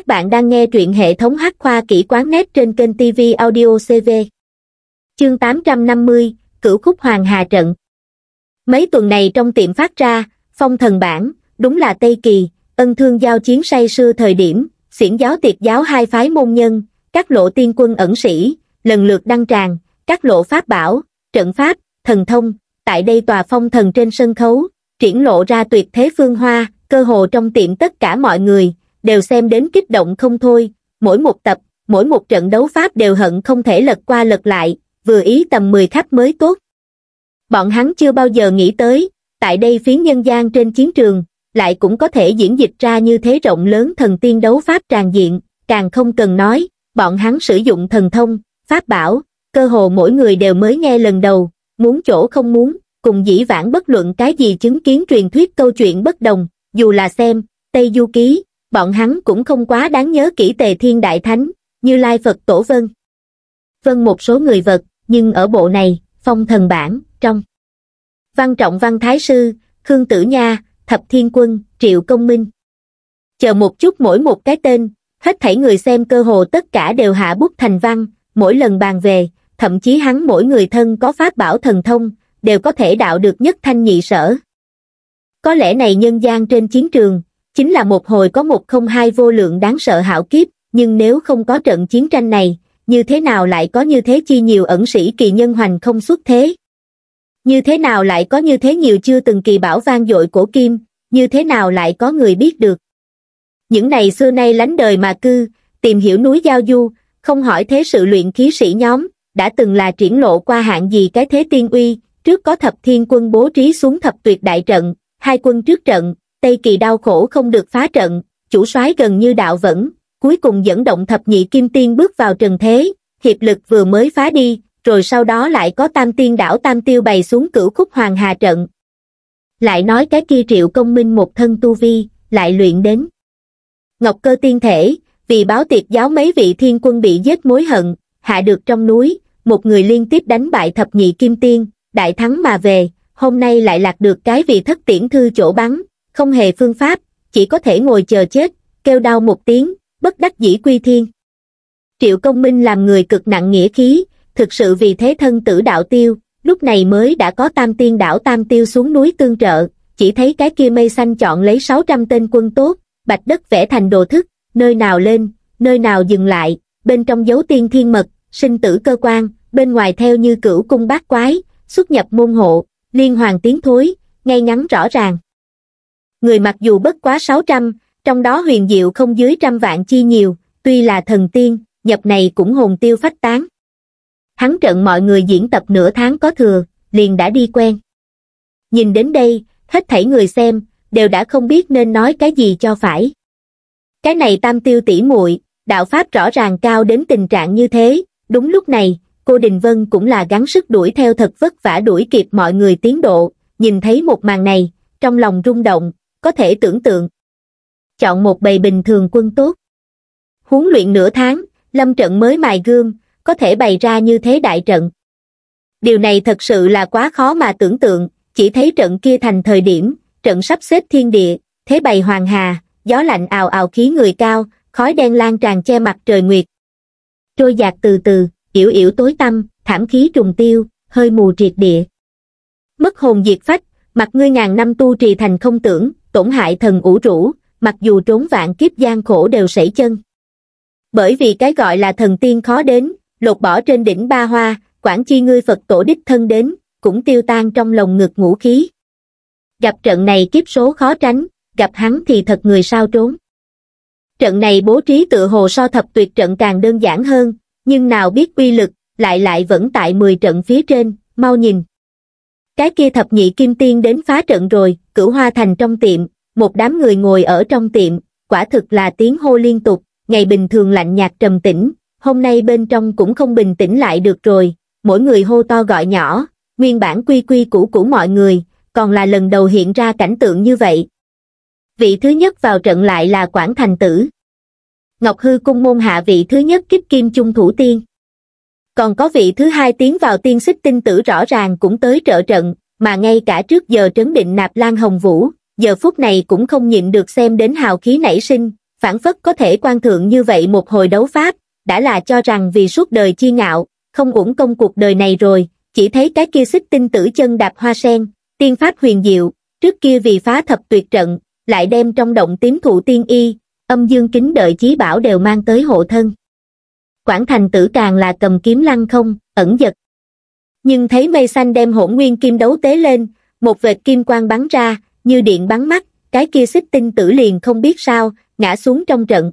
Các bạn đang nghe truyện hệ thống hắc khoa kỹ quán nét trên kênh TV Audio CV. Chương 850, Cửu Khúc Hoàng Hà Trận Mấy tuần này trong tiệm phát ra, phong thần bản, đúng là Tây Kỳ, ân thương giao chiến say xưa thời điểm, xiển giáo tiệt giáo hai phái môn nhân, các lộ tiên quân ẩn sĩ, lần lượt đăng tràng, các lộ pháp bảo, trận pháp, thần thông, tại đây tòa phong thần trên sân khấu, triển lộ ra tuyệt thế phương hoa, cơ hồ trong tiệm tất cả mọi người, đều xem đến kích động không thôi, mỗi một tập, mỗi một trận đấu Pháp đều hận không thể lật qua lật lại, vừa ý tầm 10 khắp mới tốt. Bọn hắn chưa bao giờ nghĩ tới, tại đây phiến nhân gian trên chiến trường, lại cũng có thể diễn dịch ra như thế rộng lớn thần tiên đấu Pháp tràn diện, càng không cần nói, bọn hắn sử dụng thần thông, Pháp bảo, cơ hồ mỗi người đều mới nghe lần đầu, muốn chỗ không muốn, cùng dĩ vãng bất luận cái gì chứng kiến truyền thuyết câu chuyện bất đồng, dù là xem, Tây Du Ký, bọn hắn cũng không quá đáng nhớ kỹ tề thiên đại thánh, như lai Phật tổ vân. Vân một số người vật, nhưng ở bộ này, phong thần bản, trong. Văn trọng văn thái sư, Khương Tử Nha, Thập Thiên Quân, Triệu Công Minh. Chờ một chút mỗi một cái tên, hết thảy người xem cơ hồ tất cả đều hạ bút thành văn, mỗi lần bàn về, thậm chí hắn mỗi người thân có phát bảo thần thông, đều có thể đạo được nhất thanh nhị sở. Có lẽ này nhân gian trên chiến trường, chính là một hồi có một không hai vô lượng đáng sợ hảo kiếp, nhưng nếu không có trận chiến tranh này, như thế nào lại có như thế chi nhiều ẩn sĩ kỳ nhân hoành không xuất thế? Như thế nào lại có như thế nhiều chưa từng kỳ bảo vang dội cổ kim, như thế nào lại có người biết được? Những này xưa nay lánh đời mà cư, tìm hiểu núi giao du, không hỏi thế sự luyện khí sĩ nhóm, đã từng là triển lộ qua hạng gì cái thế tiên uy, trước có thập thiên quân bố trí xuống thập tuyệt đại trận, hai quân trước trận, Tây Kỳ đau khổ không được phá trận, chủ soái gần như đạo vẫn, cuối cùng dẫn động thập nhị kim tiên bước vào trần thế, hiệp lực vừa mới phá đi, rồi sau đó lại có tam tiên đảo tam tiêu bày xuống cửu khúc hoàng hà trận. Lại nói cái kia triệu công minh một thân tu vi, lại luyện đến. Ngọc cơ tiên thể, vì báo tiệc giáo mấy vị thiên quân bị giết mối hận, hạ được trong núi, một người liên tiếp đánh bại thập nhị kim tiên, đại thắng mà về, hôm nay lại lạc được cái vị thất tiễn thư chỗ bắn, không hề phương pháp, chỉ có thể ngồi chờ chết, kêu đau một tiếng, bất đắc dĩ quy thiên. Triệu công minh làm người cực nặng nghĩa khí, thực sự vì thế thân tử đạo tiêu, lúc này mới đã có tam tiên đảo tam tiêu xuống núi tương trợ, chỉ thấy cái kia mây xanh chọn lấy 600 tên quân tốt, bạch đất vẽ thành đồ thức, nơi nào lên, nơi nào dừng lại, bên trong dấu tiên thiên mật, sinh tử cơ quan, bên ngoài theo như cửu cung bát quái, xuất nhập môn hộ, liên hoàng tiến thối, ngay ngắn rõ ràng người mặc dù bất quá sáu trăm trong đó huyền diệu không dưới trăm vạn chi nhiều tuy là thần tiên nhập này cũng hồn tiêu phách tán hắn trận mọi người diễn tập nửa tháng có thừa liền đã đi quen nhìn đến đây hết thảy người xem đều đã không biết nên nói cái gì cho phải cái này tam tiêu tỷ muội đạo pháp rõ ràng cao đến tình trạng như thế đúng lúc này cô đình vân cũng là gắng sức đuổi theo thật vất vả đuổi kịp mọi người tiến độ nhìn thấy một màn này trong lòng rung động có thể tưởng tượng. Chọn một bầy bình thường quân tốt. Huấn luyện nửa tháng, lâm trận mới mài gương, có thể bày ra như thế đại trận. Điều này thật sự là quá khó mà tưởng tượng, chỉ thấy trận kia thành thời điểm, trận sắp xếp thiên địa, thế bày hoàng hà, gió lạnh ào ào khí người cao, khói đen lan tràn che mặt trời nguyệt. Trôi dạt từ từ, yểu yểu tối tăm, thảm khí trùng tiêu, hơi mù triệt địa. Mất hồn diệt phách, mặt ngươi ngàn năm tu trì thành không tưởng, tổn hại thần ủ rũ, mặc dù trốn vạn kiếp gian khổ đều sảy chân. Bởi vì cái gọi là thần tiên khó đến, lột bỏ trên đỉnh ba hoa, quản chi ngươi Phật tổ đích thân đến, cũng tiêu tan trong lòng ngực ngũ khí. Gặp trận này kiếp số khó tránh, gặp hắn thì thật người sao trốn. Trận này bố trí tự hồ so thập tuyệt trận càng đơn giản hơn, nhưng nào biết quy lực, lại lại vẫn tại 10 trận phía trên, mau nhìn. Cái kia thập nhị kim tiên đến phá trận rồi, cửu hoa thành trong tiệm, một đám người ngồi ở trong tiệm, quả thực là tiếng hô liên tục, ngày bình thường lạnh nhạt trầm tĩnh, hôm nay bên trong cũng không bình tĩnh lại được rồi, mỗi người hô to gọi nhỏ, nguyên bản quy quy cũ cũ mọi người, còn là lần đầu hiện ra cảnh tượng như vậy. Vị thứ nhất vào trận lại là Quảng Thành Tử. Ngọc Hư cung môn hạ vị thứ nhất kích kim chung thủ tiên. Còn có vị thứ hai tiến vào tiên xích tinh tử rõ ràng cũng tới trợ trận, mà ngay cả trước giờ trấn định nạp lan hồng vũ, giờ phút này cũng không nhịn được xem đến hào khí nảy sinh, phản phất có thể quan thượng như vậy một hồi đấu pháp, đã là cho rằng vì suốt đời chi ngạo, không uổng công cuộc đời này rồi, chỉ thấy cái kia xích tinh tử chân đạp hoa sen, tiên pháp huyền diệu, trước kia vì phá thập tuyệt trận, lại đem trong động tím thụ tiên y, âm dương kính đợi chí bảo đều mang tới hộ thân. Quảng thành tử càng là cầm kiếm lăng không, ẩn giật, nhưng thấy mây xanh đem hỗn nguyên kim đấu tế lên một vệt kim quang bắn ra như điện bắn mắt cái kia xích tinh tử liền không biết sao ngã xuống trong trận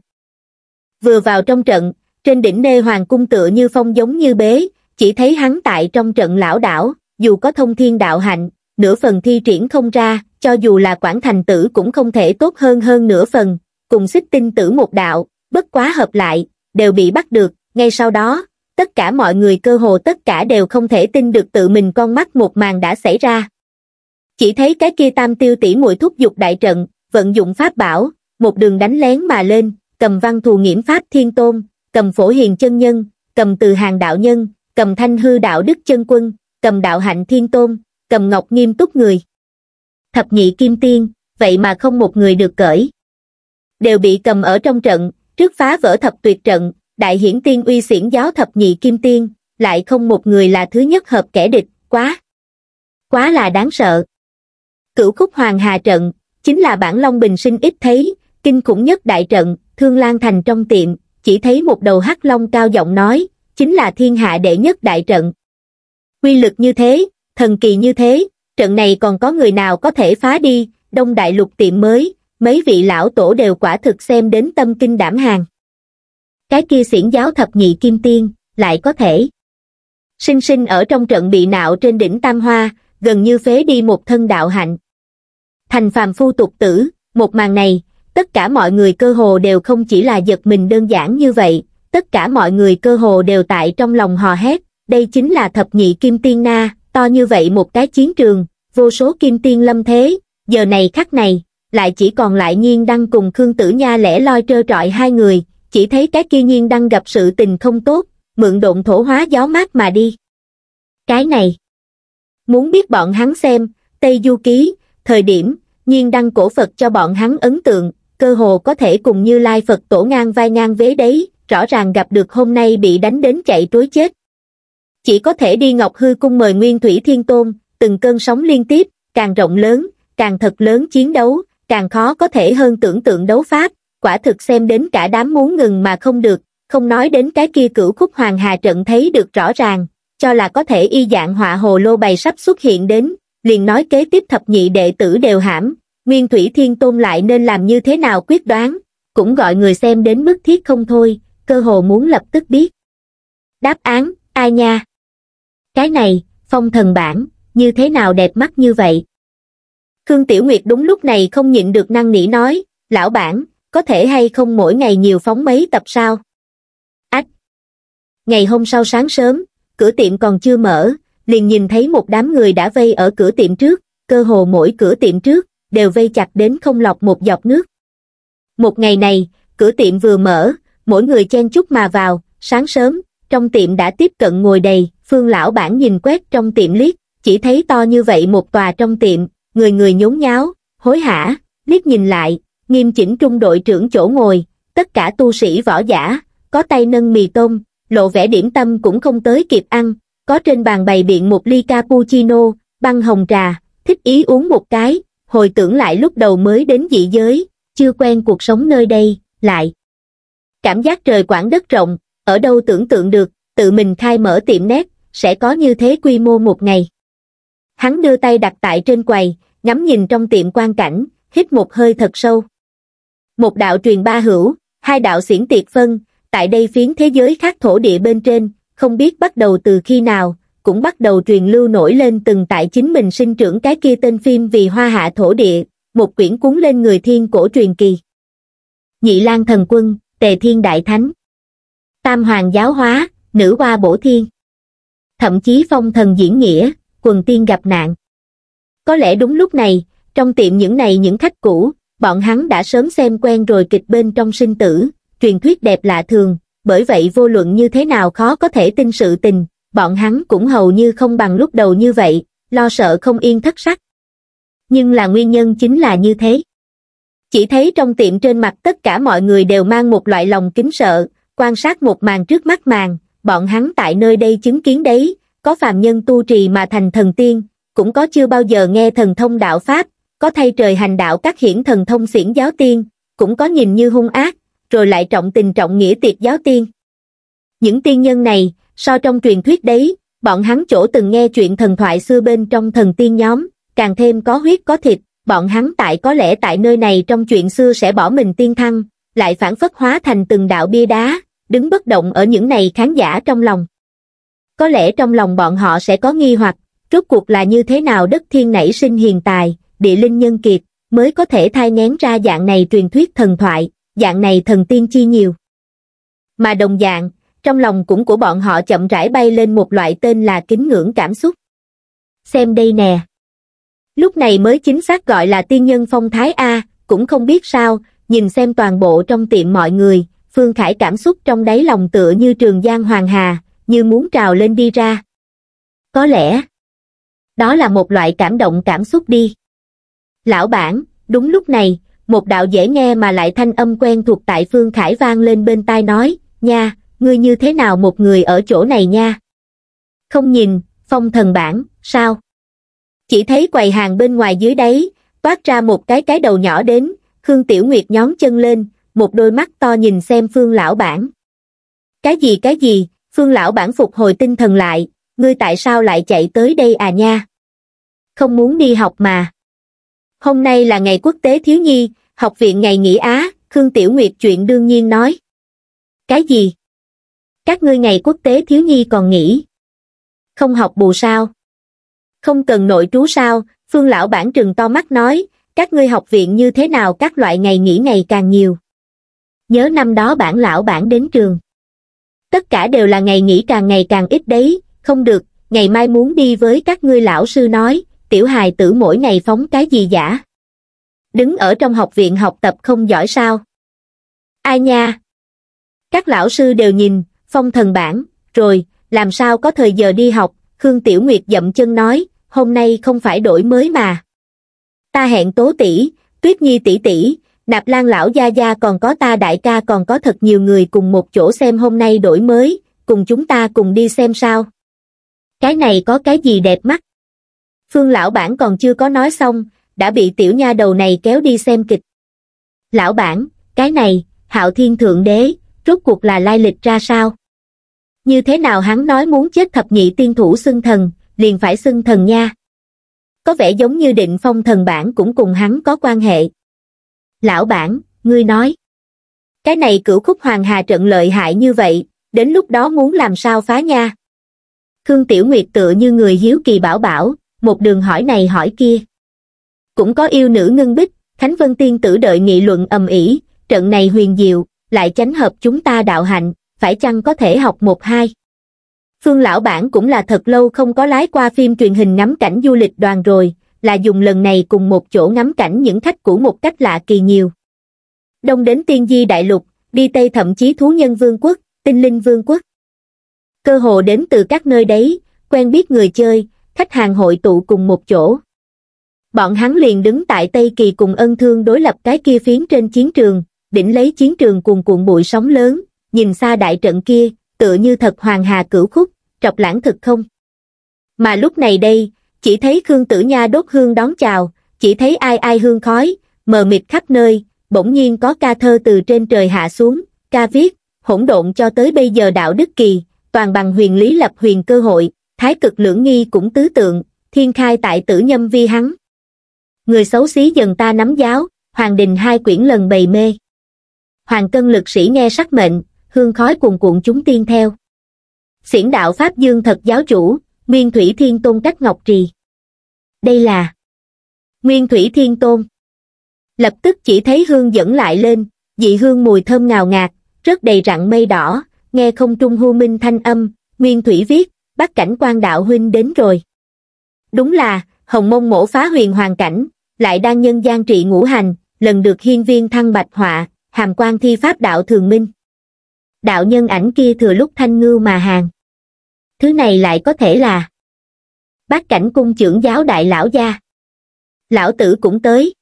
vừa vào trong trận trên đỉnh nê hoàng cung tựa như phong giống như bế chỉ thấy hắn tại trong trận lão đảo dù có thông thiên đạo hạnh nửa phần thi triển không ra cho dù là quản thành tử cũng không thể tốt hơn hơn nửa phần cùng xích tinh tử một đạo bất quá hợp lại đều bị bắt được ngay sau đó tất cả mọi người cơ hồ tất cả đều không thể tin được tự mình con mắt một màn đã xảy ra chỉ thấy cái kia tam tiêu tỷ muội thúc dục đại trận vận dụng pháp bảo một đường đánh lén mà lên cầm văn thù nghiễm pháp thiên tôn cầm phổ hiền chân nhân cầm từ hàng đạo nhân cầm thanh hư đạo đức chân quân cầm đạo hạnh thiên tôn cầm ngọc nghiêm túc người thập nhị kim tiên vậy mà không một người được cởi đều bị cầm ở trong trận trước phá vỡ thập tuyệt trận đại hiển tiên uy xiển giáo thập nhị kim tiên, lại không một người là thứ nhất hợp kẻ địch, quá. Quá là đáng sợ. Cửu khúc hoàng hà trận, chính là bản Long Bình sinh ít thấy, kinh khủng nhất đại trận, thương lan thành trong tiệm, chỉ thấy một đầu hắc long cao giọng nói, chính là thiên hạ đệ nhất đại trận. Quy lực như thế, thần kỳ như thế, trận này còn có người nào có thể phá đi, đông đại lục tiệm mới, mấy vị lão tổ đều quả thực xem đến tâm kinh đảm hàng cái kia xiển giáo thập nhị kim tiên, lại có thể. Sinh sinh ở trong trận bị nạo trên đỉnh Tam Hoa, gần như phế đi một thân đạo hạnh. Thành phàm phu tục tử, một màn này, tất cả mọi người cơ hồ đều không chỉ là giật mình đơn giản như vậy, tất cả mọi người cơ hồ đều tại trong lòng hò hét, đây chính là thập nhị kim tiên na, to như vậy một cái chiến trường, vô số kim tiên lâm thế, giờ này khắc này, lại chỉ còn lại nhiên đăng cùng Khương Tử Nha lẻ loi trơ trọi hai người, chỉ thấy cái kia nhiên đang gặp sự tình không tốt, mượn độn thổ hóa gió mát mà đi. Cái này, muốn biết bọn hắn xem, Tây Du Ký, thời điểm, nhiên đăng cổ Phật cho bọn hắn ấn tượng, cơ hồ có thể cùng như lai Phật tổ ngang vai ngang vế đấy, rõ ràng gặp được hôm nay bị đánh đến chạy trối chết. Chỉ có thể đi Ngọc Hư Cung mời Nguyên Thủy Thiên Tôn, từng cơn sóng liên tiếp, càng rộng lớn, càng thật lớn chiến đấu, càng khó có thể hơn tưởng tượng đấu pháp, quả thực xem đến cả đám muốn ngừng mà không được, không nói đến cái kia cửu khúc hoàng hà trận thấy được rõ ràng, cho là có thể y dạng họa hồ lô bày sắp xuất hiện đến, liền nói kế tiếp thập nhị đệ tử đều hãm, Nguyên Thủy Thiên Tôn lại nên làm như thế nào quyết đoán, cũng gọi người xem đến mức thiết không thôi, cơ hồ muốn lập tức biết. Đáp án, ai nha? Cái này, phong thần bản, như thế nào đẹp mắt như vậy? Khương Tiểu Nguyệt đúng lúc này không nhịn được năng nỉ nói, lão bản, có thể hay không mỗi ngày nhiều phóng mấy tập sao ách ngày hôm sau sáng sớm cửa tiệm còn chưa mở liền nhìn thấy một đám người đã vây ở cửa tiệm trước cơ hồ mỗi cửa tiệm trước đều vây chặt đến không lọc một giọt nước một ngày này cửa tiệm vừa mở mỗi người chen chút mà vào sáng sớm trong tiệm đã tiếp cận ngồi đầy phương lão bản nhìn quét trong tiệm liếc chỉ thấy to như vậy một tòa trong tiệm người người nhốn nháo hối hả liếc nhìn lại nghiêm chỉnh trung đội trưởng chỗ ngồi, tất cả tu sĩ võ giả, có tay nâng mì tôm, lộ vẻ điểm tâm cũng không tới kịp ăn, có trên bàn bày biện một ly cappuccino, băng hồng trà, thích ý uống một cái, hồi tưởng lại lúc đầu mới đến dị giới, chưa quen cuộc sống nơi đây, lại. Cảm giác trời quảng đất rộng, ở đâu tưởng tượng được, tự mình khai mở tiệm nét, sẽ có như thế quy mô một ngày. Hắn đưa tay đặt tại trên quầy, ngắm nhìn trong tiệm quan cảnh, hít một hơi thật sâu một đạo truyền ba hữu, hai đạo xiển tiệt phân, tại đây phiến thế giới khác thổ địa bên trên, không biết bắt đầu từ khi nào, cũng bắt đầu truyền lưu nổi lên từng tại chính mình sinh trưởng cái kia tên phim vì hoa hạ thổ địa, một quyển cuốn lên người thiên cổ truyền kỳ. Nhị lang Thần Quân, Tề Thiên Đại Thánh Tam Hoàng Giáo Hóa, Nữ Hoa Bổ Thiên Thậm chí phong thần diễn nghĩa, quần tiên gặp nạn. Có lẽ đúng lúc này, trong tiệm những này những khách cũ, bọn hắn đã sớm xem quen rồi kịch bên trong sinh tử, truyền thuyết đẹp lạ thường, bởi vậy vô luận như thế nào khó có thể tin sự tình, bọn hắn cũng hầu như không bằng lúc đầu như vậy, lo sợ không yên thất sắc. Nhưng là nguyên nhân chính là như thế. Chỉ thấy trong tiệm trên mặt tất cả mọi người đều mang một loại lòng kính sợ, quan sát một màn trước mắt màn, bọn hắn tại nơi đây chứng kiến đấy, có phàm nhân tu trì mà thành thần tiên, cũng có chưa bao giờ nghe thần thông đạo Pháp, có thay trời hành đạo các hiển thần thông xiển giáo tiên, cũng có nhìn như hung ác, rồi lại trọng tình trọng nghĩa tiệt giáo tiên. Những tiên nhân này, so trong truyền thuyết đấy, bọn hắn chỗ từng nghe chuyện thần thoại xưa bên trong thần tiên nhóm, càng thêm có huyết có thịt, bọn hắn tại có lẽ tại nơi này trong chuyện xưa sẽ bỏ mình tiên thăng, lại phản phất hóa thành từng đạo bia đá, đứng bất động ở những này khán giả trong lòng. Có lẽ trong lòng bọn họ sẽ có nghi hoặc, rốt cuộc là như thế nào đất thiên nảy sinh hiền tài, địa linh nhân kiệt, mới có thể thai ngén ra dạng này truyền thuyết thần thoại, dạng này thần tiên chi nhiều. Mà đồng dạng, trong lòng cũng của bọn họ chậm rãi bay lên một loại tên là kính ngưỡng cảm xúc. Xem đây nè. Lúc này mới chính xác gọi là tiên nhân phong thái A, cũng không biết sao, nhìn xem toàn bộ trong tiệm mọi người, Phương Khải cảm xúc trong đáy lòng tựa như trường giang hoàng hà, như muốn trào lên đi ra. Có lẽ, đó là một loại cảm động cảm xúc đi lão bản, đúng lúc này, một đạo dễ nghe mà lại thanh âm quen thuộc tại Phương Khải vang lên bên tai nói, nha, ngươi như thế nào một người ở chỗ này nha? Không nhìn, phong thần bản, sao? Chỉ thấy quầy hàng bên ngoài dưới đấy toát ra một cái cái đầu nhỏ đến, Khương Tiểu Nguyệt nhón chân lên, một đôi mắt to nhìn xem Phương lão bản. Cái gì cái gì, Phương lão bản phục hồi tinh thần lại, ngươi tại sao lại chạy tới đây à nha? Không muốn đi học mà hôm nay là ngày quốc tế thiếu nhi học viện ngày nghỉ á khương tiểu nguyệt chuyện đương nhiên nói cái gì các ngươi ngày quốc tế thiếu nhi còn nghỉ không học bù sao không cần nội trú sao phương lão bản trừng to mắt nói các ngươi học viện như thế nào các loại ngày nghỉ ngày càng nhiều nhớ năm đó bản lão bản đến trường tất cả đều là ngày nghỉ càng ngày càng ít đấy không được ngày mai muốn đi với các ngươi lão sư nói tiểu hài tử mỗi ngày phóng cái gì giả? Đứng ở trong học viện học tập không giỏi sao? Ai nha? Các lão sư đều nhìn, phong thần bản, rồi, làm sao có thời giờ đi học, Khương Tiểu Nguyệt dậm chân nói, hôm nay không phải đổi mới mà. Ta hẹn tố tỷ, tuyết nhi tỷ tỷ, nạp lan lão gia gia còn có ta đại ca còn có thật nhiều người cùng một chỗ xem hôm nay đổi mới, cùng chúng ta cùng đi xem sao. Cái này có cái gì đẹp mắt? Phương lão bản còn chưa có nói xong, đã bị tiểu nha đầu này kéo đi xem kịch. Lão bản, cái này, hạo thiên thượng đế, rốt cuộc là lai lịch ra sao? Như thế nào hắn nói muốn chết thập nhị tiên thủ xưng thần, liền phải xưng thần nha. Có vẻ giống như định phong thần bản cũng cùng hắn có quan hệ. Lão bản, ngươi nói. Cái này cửu khúc hoàng hà trận lợi hại như vậy, đến lúc đó muốn làm sao phá nha. Khương Tiểu Nguyệt tựa như người hiếu kỳ bảo bảo, một đường hỏi này hỏi kia. Cũng có yêu nữ ngưng bích, Khánh Vân Tiên tử đợi nghị luận ầm ĩ trận này huyền diệu, lại tránh hợp chúng ta đạo hạnh, phải chăng có thể học một hai. Phương lão bản cũng là thật lâu không có lái qua phim truyền hình ngắm cảnh du lịch đoàn rồi, là dùng lần này cùng một chỗ ngắm cảnh những khách cũ một cách lạ kỳ nhiều. Đông đến tiên di đại lục, đi Tây thậm chí thú nhân vương quốc, tinh linh vương quốc. Cơ hồ đến từ các nơi đấy, quen biết người chơi, khách hàng hội tụ cùng một chỗ. Bọn hắn liền đứng tại Tây Kỳ cùng ân thương đối lập cái kia phiến trên chiến trường, đỉnh lấy chiến trường cùng cuộn bụi sóng lớn, nhìn xa đại trận kia, tựa như thật hoàng hà cửu khúc, trọc lãng thực không. Mà lúc này đây, chỉ thấy Khương Tử Nha đốt hương đón chào, chỉ thấy ai ai hương khói, mờ mịt khắp nơi, bỗng nhiên có ca thơ từ trên trời hạ xuống, ca viết, hỗn độn cho tới bây giờ đạo đức kỳ, toàn bằng huyền lý lập huyền cơ hội, thái cực lưỡng nghi cũng tứ tượng, thiên khai tại tử nhâm vi hắn. Người xấu xí dần ta nắm giáo, hoàng đình hai quyển lần bày mê. Hoàng cân lực sĩ nghe sắc mệnh, hương khói cuồn cuộn chúng tiên theo. Xiển đạo Pháp Dương thật giáo chủ, Nguyên Thủy Thiên Tôn cách Ngọc Trì. Đây là Nguyên Thủy Thiên Tôn. Lập tức chỉ thấy hương dẫn lại lên, dị hương mùi thơm ngào ngạt, rất đầy rặng mây đỏ, nghe không trung hưu minh thanh âm, Nguyên Thủy viết, bắt cảnh quan đạo huynh đến rồi. Đúng là, hồng mông mổ phá huyền hoàng cảnh, lại đang nhân gian trị ngũ hành, lần được hiên viên thăng bạch họa, hàm quan thi pháp đạo thường minh. Đạo nhân ảnh kia thừa lúc thanh ngư mà hàng. Thứ này lại có thể là bát cảnh cung trưởng giáo đại lão gia. Lão tử cũng tới.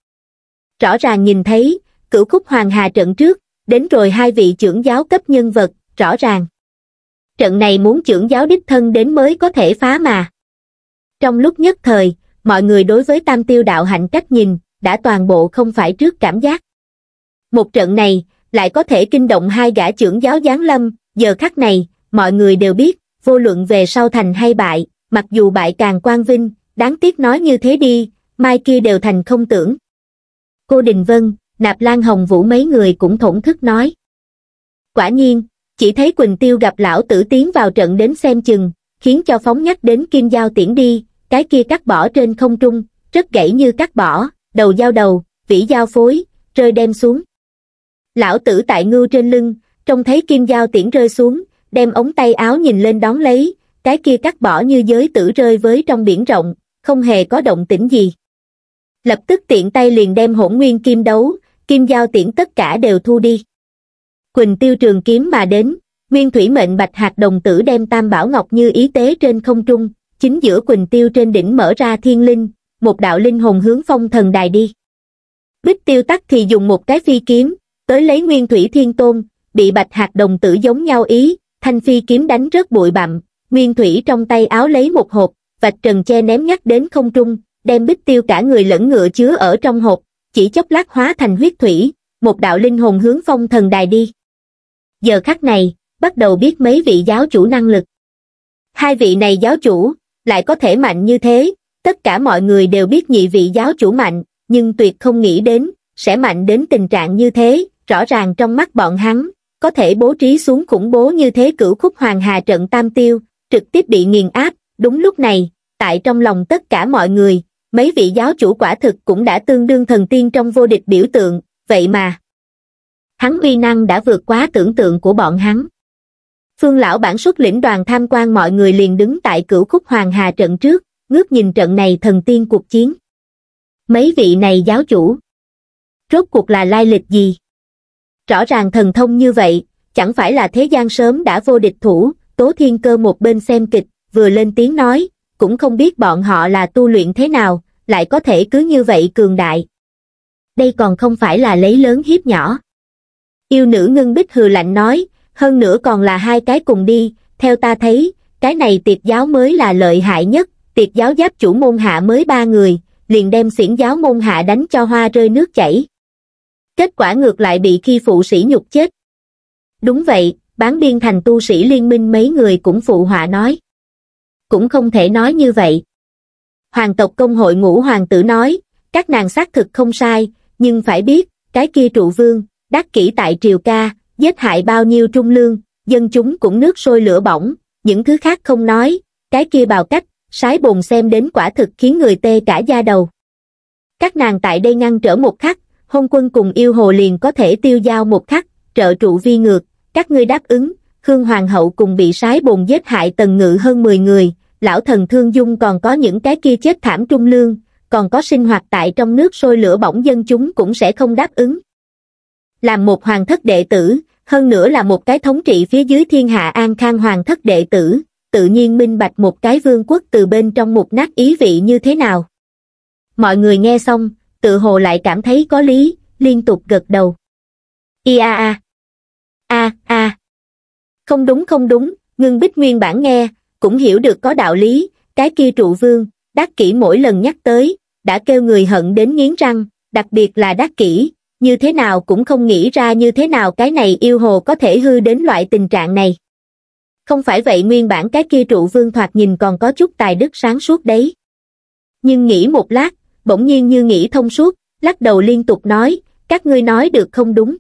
Rõ ràng nhìn thấy, cửu khúc hoàng hà trận trước, đến rồi hai vị trưởng giáo cấp nhân vật, rõ ràng trận này muốn trưởng giáo đích thân đến mới có thể phá mà. Trong lúc nhất thời, mọi người đối với tam tiêu đạo hạnh cách nhìn, đã toàn bộ không phải trước cảm giác. Một trận này, lại có thể kinh động hai gã trưởng giáo giáng lâm, giờ khắc này, mọi người đều biết, vô luận về sau thành hay bại, mặc dù bại càng quang vinh, đáng tiếc nói như thế đi, mai kia đều thành không tưởng. Cô Đình Vân, Nạp Lan Hồng Vũ mấy người cũng thổn thức nói. Quả nhiên, chỉ thấy quỳnh tiêu gặp lão tử tiến vào trận đến xem chừng khiến cho phóng nhắc đến kim dao tiễn đi cái kia cắt bỏ trên không trung rất gãy như cắt bỏ đầu dao đầu vĩ dao phối rơi đem xuống lão tử tại ngưu trên lưng trông thấy kim dao tiễn rơi xuống đem ống tay áo nhìn lên đón lấy cái kia cắt bỏ như giới tử rơi với trong biển rộng không hề có động tĩnh gì lập tức tiện tay liền đem hỗn nguyên kim đấu kim dao tiễn tất cả đều thu đi Quỳnh tiêu trường kiếm mà đến, nguyên thủy mệnh bạch hạt đồng tử đem tam bảo ngọc như ý tế trên không trung, chính giữa Quỳnh tiêu trên đỉnh mở ra thiên linh, một đạo linh hồn hướng phong thần đài đi. Bích tiêu tắc thì dùng một cái phi kiếm, tới lấy nguyên thủy thiên tôn, bị bạch hạt đồng tử giống nhau ý, thanh phi kiếm đánh rất bụi bặm, nguyên thủy trong tay áo lấy một hộp, vạch trần che ném nhắc đến không trung, đem bích tiêu cả người lẫn ngựa chứa ở trong hộp, chỉ chốc lát hóa thành huyết thủy, một đạo linh hồn hướng phong thần đài đi giờ khắc này, bắt đầu biết mấy vị giáo chủ năng lực. Hai vị này giáo chủ, lại có thể mạnh như thế, tất cả mọi người đều biết nhị vị giáo chủ mạnh, nhưng tuyệt không nghĩ đến, sẽ mạnh đến tình trạng như thế, rõ ràng trong mắt bọn hắn, có thể bố trí xuống khủng bố như thế cửu khúc hoàng hà trận tam tiêu, trực tiếp bị nghiền áp, đúng lúc này, tại trong lòng tất cả mọi người, mấy vị giáo chủ quả thực cũng đã tương đương thần tiên trong vô địch biểu tượng, vậy mà, hắn uy năng đã vượt quá tưởng tượng của bọn hắn phương lão bản xuất lĩnh đoàn tham quan mọi người liền đứng tại cửu khúc hoàng hà trận trước ngước nhìn trận này thần tiên cuộc chiến mấy vị này giáo chủ rốt cuộc là lai lịch gì rõ ràng thần thông như vậy chẳng phải là thế gian sớm đã vô địch thủ tố thiên cơ một bên xem kịch vừa lên tiếng nói cũng không biết bọn họ là tu luyện thế nào lại có thể cứ như vậy cường đại đây còn không phải là lấy lớn hiếp nhỏ Yêu nữ ngưng bích hừ lạnh nói, hơn nữa còn là hai cái cùng đi, theo ta thấy, cái này tiệt giáo mới là lợi hại nhất, tiệt giáo giáp chủ môn hạ mới ba người, liền đem xiển giáo môn hạ đánh cho hoa rơi nước chảy. Kết quả ngược lại bị khi phụ sĩ nhục chết. Đúng vậy, bán biên thành tu sĩ liên minh mấy người cũng phụ họa nói. Cũng không thể nói như vậy. Hoàng tộc công hội ngũ hoàng tử nói, các nàng xác thực không sai, nhưng phải biết, cái kia trụ vương, đắc kỹ tại triều ca giết hại bao nhiêu trung lương dân chúng cũng nước sôi lửa bỏng những thứ khác không nói cái kia bào cách sái bồn xem đến quả thực khiến người tê cả da đầu các nàng tại đây ngăn trở một khắc hôn quân cùng yêu hồ liền có thể tiêu giao một khắc trợ trụ vi ngược các ngươi đáp ứng khương hoàng hậu cùng bị sái bồn giết hại tần ngự hơn mười người lão thần thương dung còn có những cái kia chết thảm trung lương còn có sinh hoạt tại trong nước sôi lửa bỏng dân chúng cũng sẽ không đáp ứng làm một hoàng thất đệ tử hơn nữa là một cái thống trị phía dưới thiên hạ an khang hoàng thất đệ tử tự nhiên minh bạch một cái vương quốc từ bên trong một nát ý vị như thế nào mọi người nghe xong tự hồ lại cảm thấy có lý liên tục gật đầu ia a a a không đúng không đúng ngưng bích nguyên bản nghe cũng hiểu được có đạo lý cái kia trụ vương đắc kỷ mỗi lần nhắc tới đã kêu người hận đến nghiến răng đặc biệt là đắc kỷ như thế nào cũng không nghĩ ra như thế nào cái này yêu hồ có thể hư đến loại tình trạng này. Không phải vậy nguyên bản cái kia trụ vương thoạt nhìn còn có chút tài đức sáng suốt đấy. Nhưng nghĩ một lát, bỗng nhiên như nghĩ thông suốt, lắc đầu liên tục nói, các ngươi nói được không đúng.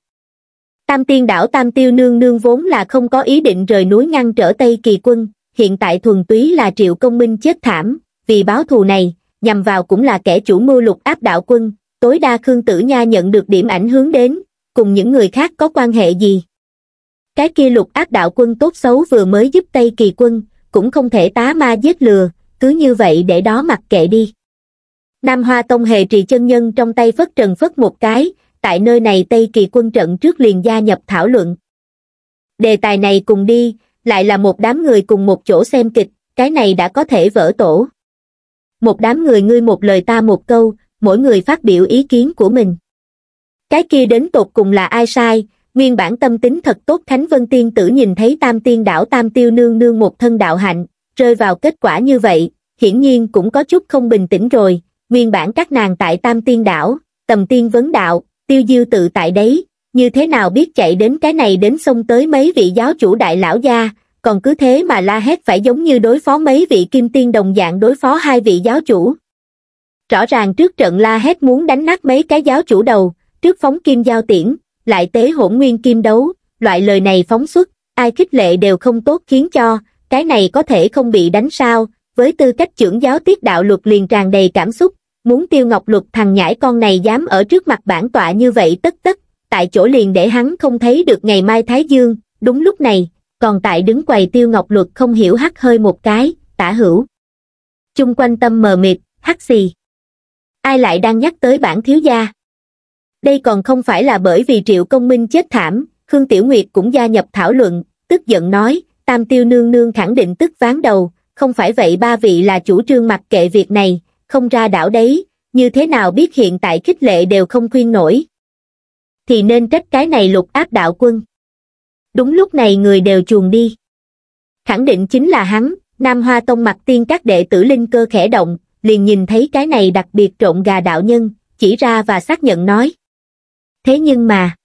Tam tiên đảo Tam Tiêu Nương Nương vốn là không có ý định rời núi ngăn trở Tây Kỳ quân, hiện tại thuần túy là triệu công minh chết thảm, vì báo thù này, nhằm vào cũng là kẻ chủ mưu lục áp đạo quân, tối đa khương tử nha nhận được điểm ảnh hướng đến cùng những người khác có quan hệ gì cái kia lục ác đạo quân tốt xấu vừa mới giúp tây kỳ quân cũng không thể tá ma giết lừa cứ như vậy để đó mặc kệ đi nam hoa tông hề trì chân nhân trong tay phất trần phất một cái tại nơi này tây kỳ quân trận trước liền gia nhập thảo luận đề tài này cùng đi lại là một đám người cùng một chỗ xem kịch cái này đã có thể vỡ tổ một đám người ngươi một lời ta một câu mỗi người phát biểu ý kiến của mình. Cái kia đến tột cùng là ai sai, nguyên bản tâm tính thật tốt Khánh Vân Tiên Tử nhìn thấy Tam Tiên Đảo Tam Tiêu Nương Nương một thân đạo hạnh, rơi vào kết quả như vậy, hiển nhiên cũng có chút không bình tĩnh rồi, nguyên bản các nàng tại Tam Tiên Đảo, tầm tiên vấn đạo, tiêu diêu tự tại đấy, như thế nào biết chạy đến cái này đến sông tới mấy vị giáo chủ đại lão gia, còn cứ thế mà la hét phải giống như đối phó mấy vị kim tiên đồng dạng đối phó hai vị giáo chủ. Rõ ràng trước trận la hét muốn đánh nát mấy cái giáo chủ đầu, trước phóng kim giao tiễn, lại tế hỗn nguyên kim đấu, loại lời này phóng xuất, ai khích lệ đều không tốt khiến cho, cái này có thể không bị đánh sao, với tư cách trưởng giáo tiết đạo luật liền tràn đầy cảm xúc, muốn tiêu ngọc luật thằng nhãi con này dám ở trước mặt bản tọa như vậy tất tất, tại chỗ liền để hắn không thấy được ngày mai Thái Dương, đúng lúc này, còn tại đứng quầy tiêu ngọc luật không hiểu hắt hơi một cái, tả hữu. Chung quanh tâm mờ mịt, hắt xì ai lại đang nhắc tới bản thiếu gia đây còn không phải là bởi vì triệu công minh chết thảm khương tiểu nguyệt cũng gia nhập thảo luận tức giận nói tam tiêu nương nương khẳng định tức ván đầu không phải vậy ba vị là chủ trương mặc kệ việc này không ra đảo đấy như thế nào biết hiện tại khích lệ đều không khuyên nổi thì nên trách cái này lục áp đạo quân đúng lúc này người đều chuồn đi khẳng định chính là hắn nam hoa tông mặc tiên các đệ tử linh cơ khẽ động liền nhìn thấy cái này đặc biệt trộn gà đạo nhân, chỉ ra và xác nhận nói. Thế nhưng mà,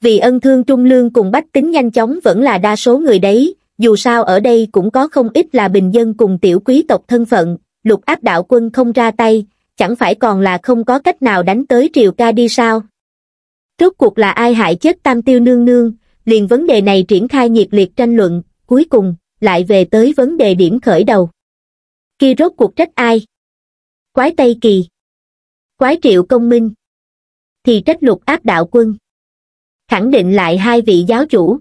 vì ân thương trung lương cùng bách tính nhanh chóng vẫn là đa số người đấy, dù sao ở đây cũng có không ít là bình dân cùng tiểu quý tộc thân phận, lục áp đạo quân không ra tay, chẳng phải còn là không có cách nào đánh tới triều ca đi sao. Rốt cuộc là ai hại chết tam tiêu nương nương, liền vấn đề này triển khai nhiệt liệt tranh luận, cuối cùng, lại về tới vấn đề điểm khởi đầu kia rốt cuộc trách ai quái tây kỳ quái triệu công minh thì trách lục áp đạo quân khẳng định lại hai vị giáo chủ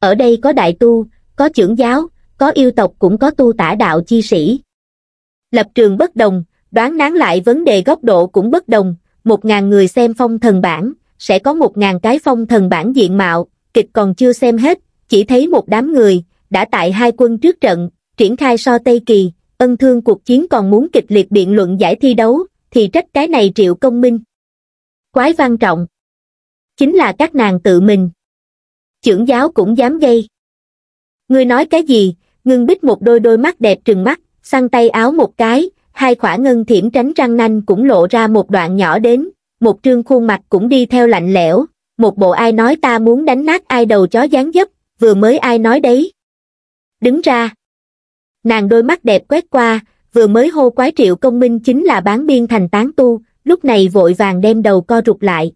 ở đây có đại tu có trưởng giáo có yêu tộc cũng có tu tả đạo chi sĩ lập trường bất đồng đoán nán lại vấn đề góc độ cũng bất đồng một ngàn người xem phong thần bản sẽ có một ngàn cái phong thần bản diện mạo kịch còn chưa xem hết chỉ thấy một đám người đã tại hai quân trước trận triển khai so tây kỳ ân thương cuộc chiến còn muốn kịch liệt biện luận giải thi đấu thì trách cái này triệu công minh quái văn trọng chính là các nàng tự mình trưởng giáo cũng dám gây ngươi nói cái gì ngưng bích một đôi đôi mắt đẹp trừng mắt săn tay áo một cái hai khỏa ngân thiểm tránh răng nanh cũng lộ ra một đoạn nhỏ đến một trương khuôn mặt cũng đi theo lạnh lẽo một bộ ai nói ta muốn đánh nát ai đầu chó gián dấp vừa mới ai nói đấy đứng ra nàng đôi mắt đẹp quét qua vừa mới hô quái triệu công minh chính là bán biên thành tán tu lúc này vội vàng đem đầu co rụt lại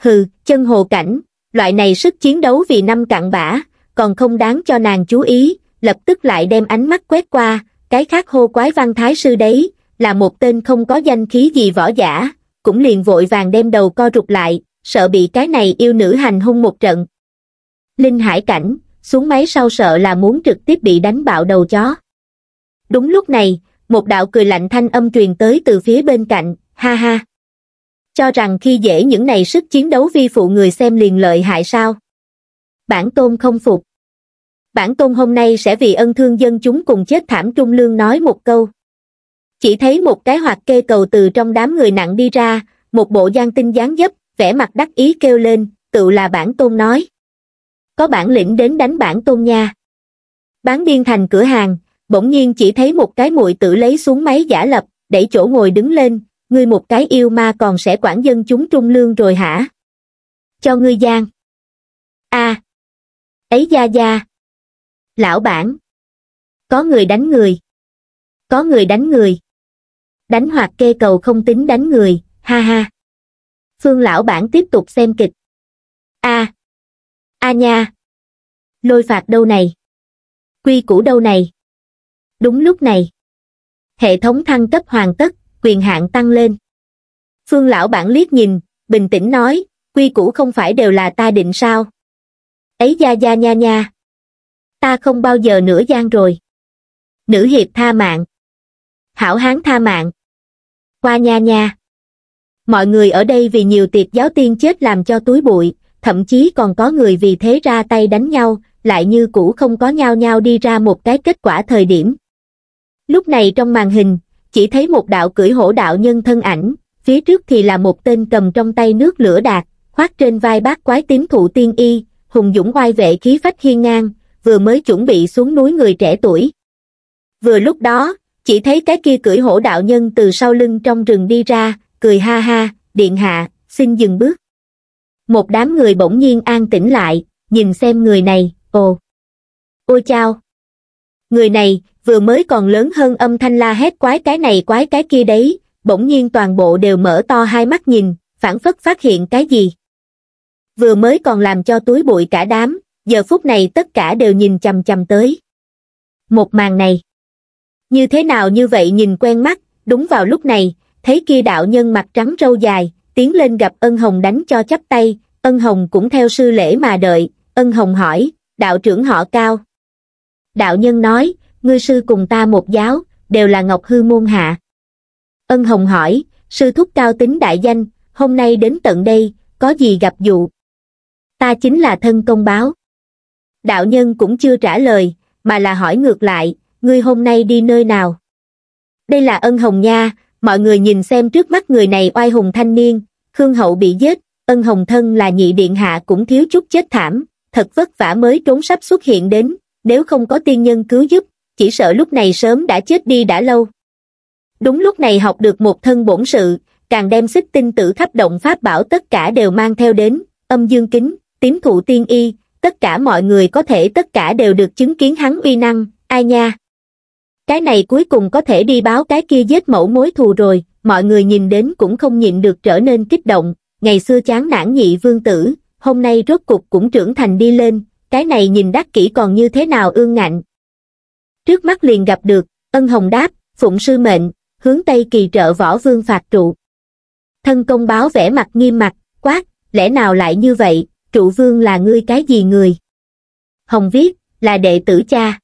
hừ chân hồ cảnh loại này sức chiến đấu vì năm cặn bã còn không đáng cho nàng chú ý lập tức lại đem ánh mắt quét qua cái khác hô quái văn thái sư đấy là một tên không có danh khí gì võ giả cũng liền vội vàng đem đầu co rụt lại sợ bị cái này yêu nữ hành hung một trận linh hải cảnh xuống máy sau sợ là muốn trực tiếp bị đánh bạo đầu chó. Đúng lúc này, một đạo cười lạnh thanh âm truyền tới từ phía bên cạnh, ha ha. Cho rằng khi dễ những này sức chiến đấu vi phụ người xem liền lợi hại sao. Bản tôn không phục. Bản tôn hôm nay sẽ vì ân thương dân chúng cùng chết thảm trung lương nói một câu. Chỉ thấy một cái hoạt kê cầu từ trong đám người nặng đi ra, một bộ gian tinh dáng dấp, vẻ mặt đắc ý kêu lên, tự là bản tôn nói có bản lĩnh đến đánh bản tôn nha bán điên thành cửa hàng bỗng nhiên chỉ thấy một cái muội tử lấy xuống máy giả lập đẩy chỗ ngồi đứng lên ngươi một cái yêu ma còn sẽ quản dân chúng trung lương rồi hả cho ngươi gian a ấy gia gia lão bản có người đánh người có người đánh người đánh hoặc kê cầu không tính đánh người ha ha phương lão bản tiếp tục xem kịch a à a nha lôi phạt đâu này quy củ đâu này đúng lúc này hệ thống thăng cấp hoàn tất quyền hạn tăng lên phương lão bản liếc nhìn bình tĩnh nói quy củ không phải đều là ta định sao ấy da da nha nha ta không bao giờ nữa gian rồi nữ hiệp tha mạng hảo hán tha mạng qua nha nha mọi người ở đây vì nhiều tiệc giáo tiên chết làm cho túi bụi thậm chí còn có người vì thế ra tay đánh nhau, lại như cũ không có nhau nhau đi ra một cái kết quả thời điểm. Lúc này trong màn hình, chỉ thấy một đạo cưỡi hổ đạo nhân thân ảnh, phía trước thì là một tên cầm trong tay nước lửa đạt, khoác trên vai bác quái tím thụ tiên y, hùng dũng oai vệ khí phách hiên ngang, vừa mới chuẩn bị xuống núi người trẻ tuổi. Vừa lúc đó, chỉ thấy cái kia cưỡi hổ đạo nhân từ sau lưng trong rừng đi ra, cười ha ha, điện hạ, xin dừng bước một đám người bỗng nhiên an tĩnh lại nhìn xem người này ồ ôi chao người này vừa mới còn lớn hơn âm thanh la hét quái cái này quái cái kia đấy bỗng nhiên toàn bộ đều mở to hai mắt nhìn phản phất phát hiện cái gì vừa mới còn làm cho túi bụi cả đám giờ phút này tất cả đều nhìn chằm chằm tới một màn này như thế nào như vậy nhìn quen mắt đúng vào lúc này thấy kia đạo nhân mặt trắng râu dài tiến lên gặp ân hồng đánh cho chắp tay ân hồng cũng theo sư lễ mà đợi ân hồng hỏi đạo trưởng họ cao đạo nhân nói ngươi sư cùng ta một giáo đều là ngọc hư môn hạ ân hồng hỏi sư thúc cao tính đại danh hôm nay đến tận đây có gì gặp dụ ta chính là thân công báo đạo nhân cũng chưa trả lời mà là hỏi ngược lại ngươi hôm nay đi nơi nào đây là ân hồng nha mọi người nhìn xem trước mắt người này oai hùng thanh niên Khương Hậu bị giết, ân hồng thân là nhị điện hạ cũng thiếu chút chết thảm, thật vất vả mới trốn sắp xuất hiện đến, nếu không có tiên nhân cứu giúp, chỉ sợ lúc này sớm đã chết đi đã lâu. Đúng lúc này học được một thân bổn sự, càng đem xích tinh tử khắp động pháp bảo tất cả đều mang theo đến, âm dương kính, tím thụ tiên y, tất cả mọi người có thể tất cả đều được chứng kiến hắn uy năng, ai nha. Cái này cuối cùng có thể đi báo cái kia giết mẫu mối thù rồi mọi người nhìn đến cũng không nhịn được trở nên kích động, ngày xưa chán nản nhị vương tử, hôm nay rốt cục cũng trưởng thành đi lên, cái này nhìn đắc kỹ còn như thế nào ương ngạnh. Trước mắt liền gặp được, ân hồng đáp, phụng sư mệnh, hướng Tây kỳ trợ võ vương phạt trụ. Thân công báo vẻ mặt nghiêm mặt, quát, lẽ nào lại như vậy, trụ vương là ngươi cái gì người? Hồng viết, là đệ tử cha.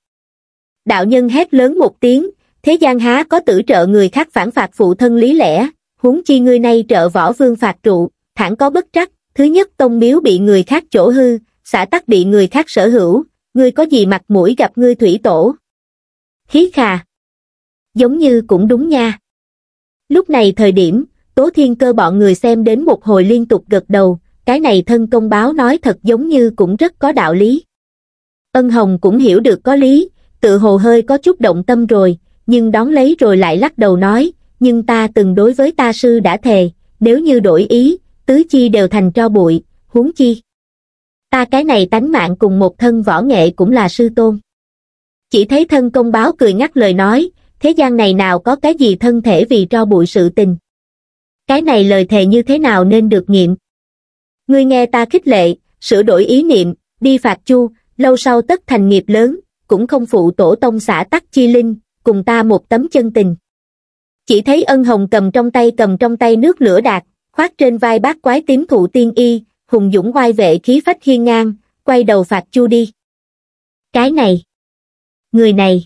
Đạo nhân hét lớn một tiếng, thế gian há có tử trợ người khác phản phạt phụ thân lý lẽ, huống chi người nay trợ võ vương phạt trụ, thẳng có bất trắc, thứ nhất tông miếu bị người khác chỗ hư, xã tắc bị người khác sở hữu, ngươi có gì mặt mũi gặp ngươi thủy tổ. khí khà. Giống như cũng đúng nha. Lúc này thời điểm, Tố Thiên Cơ bọn người xem đến một hồi liên tục gật đầu, cái này thân công báo nói thật giống như cũng rất có đạo lý. Ân Hồng cũng hiểu được có lý, tự hồ hơi có chút động tâm rồi, nhưng đón lấy rồi lại lắc đầu nói, nhưng ta từng đối với ta sư đã thề, nếu như đổi ý, tứ chi đều thành tro bụi, huống chi. Ta cái này tánh mạng cùng một thân võ nghệ cũng là sư tôn. Chỉ thấy thân công báo cười ngắt lời nói, thế gian này nào có cái gì thân thể vì tro bụi sự tình. Cái này lời thề như thế nào nên được nghiệm. Ngươi nghe ta khích lệ, sửa đổi ý niệm, đi phạt chu, lâu sau tất thành nghiệp lớn, cũng không phụ tổ tông xã tắc chi linh, cùng ta một tấm chân tình. Chỉ thấy ân hồng cầm trong tay cầm trong tay nước lửa đạt, khoác trên vai bác quái tím thụ tiên y, hùng dũng oai vệ khí phách hiên ngang, quay đầu phạt chu đi. Cái này, người này,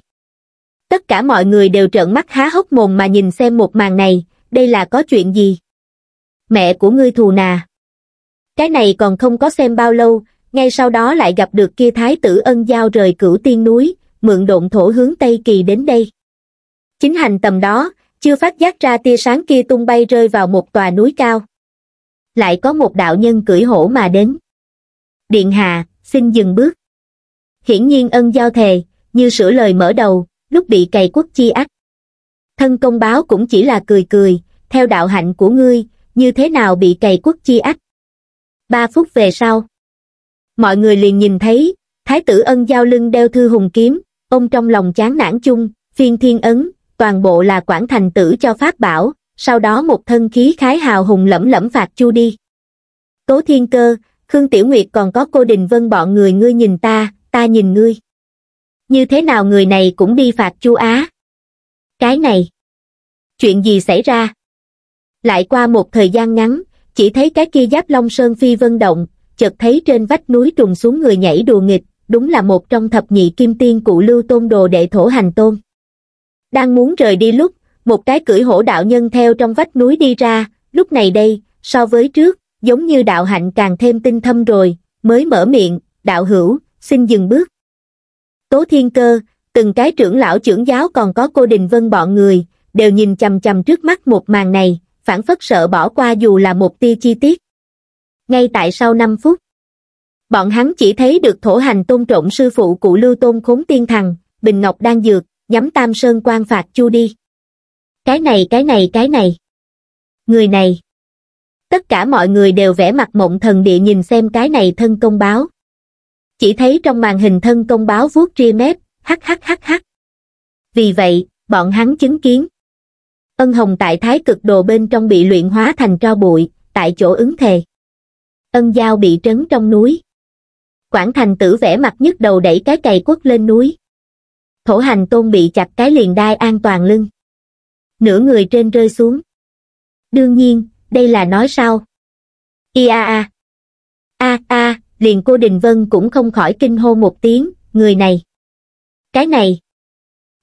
tất cả mọi người đều trợn mắt há hốc mồm mà nhìn xem một màn này, đây là có chuyện gì? Mẹ của ngươi thù nà. Cái này còn không có xem bao lâu, ngay sau đó lại gặp được kia thái tử ân giao rời cửu tiên núi, mượn độn thổ hướng Tây Kỳ đến đây. Chính hành tầm đó, chưa phát giác ra tia sáng kia tung bay rơi vào một tòa núi cao. Lại có một đạo nhân cưỡi hổ mà đến. Điện hạ, xin dừng bước. Hiển nhiên ân giao thề, như sửa lời mở đầu, lúc bị cày quốc chi ác. Thân công báo cũng chỉ là cười cười, theo đạo hạnh của ngươi, như thế nào bị cày quốc chi ác. Ba phút về sau, mọi người liền nhìn thấy, thái tử ân giao lưng đeo thư hùng kiếm, ông trong lòng chán nản chung, phiên thiên ấn, toàn bộ là quản thành tử cho pháp bảo, sau đó một thân khí khái hào hùng lẫm lẫm phạt chu đi. Cố thiên cơ, Khương Tiểu Nguyệt còn có cô Đình Vân bọn người ngươi nhìn ta, ta nhìn ngươi. Như thế nào người này cũng đi phạt chu Á? Cái này, chuyện gì xảy ra? Lại qua một thời gian ngắn, chỉ thấy cái kia giáp long sơn phi vân động, chợt thấy trên vách núi trùng xuống người nhảy đùa nghịch, đúng là một trong thập nhị kim tiên cụ lưu tôn đồ đệ thổ hành tôn. Đang muốn rời đi lúc, một cái cưỡi hổ đạo nhân theo trong vách núi đi ra, lúc này đây, so với trước, giống như đạo hạnh càng thêm tinh thâm rồi, mới mở miệng, đạo hữu, xin dừng bước. Tố thiên cơ, từng cái trưởng lão trưởng giáo còn có cô Đình Vân bọn người, đều nhìn chầm chầm trước mắt một màn này, phản phất sợ bỏ qua dù là một tia chi tiết. Ngay tại sau 5 phút, bọn hắn chỉ thấy được thổ hành tôn trộn sư phụ cụ lưu tôn khốn tiên thằng, bình ngọc đang dược, nhắm tam sơn quan phạt chu đi. Cái này cái này cái này. Người này. Tất cả mọi người đều vẽ mặt mộng thần địa nhìn xem cái này thân công báo. Chỉ thấy trong màn hình thân công báo vuốt ria mép, hắc hắc hắc hắc. Vì vậy, bọn hắn chứng kiến. Ân hồng tại thái cực đồ bên trong bị luyện hóa thành tro bụi, tại chỗ ứng thề. Ân giao bị trấn trong núi quảng thành tử vẽ mặt nhức đầu đẩy cái cày quất lên núi thổ hành tôn bị chặt cái liền đai an toàn lưng nửa người trên rơi xuống đương nhiên đây là nói sao ia a a a liền cô đình vân cũng không khỏi kinh hô một tiếng người này cái này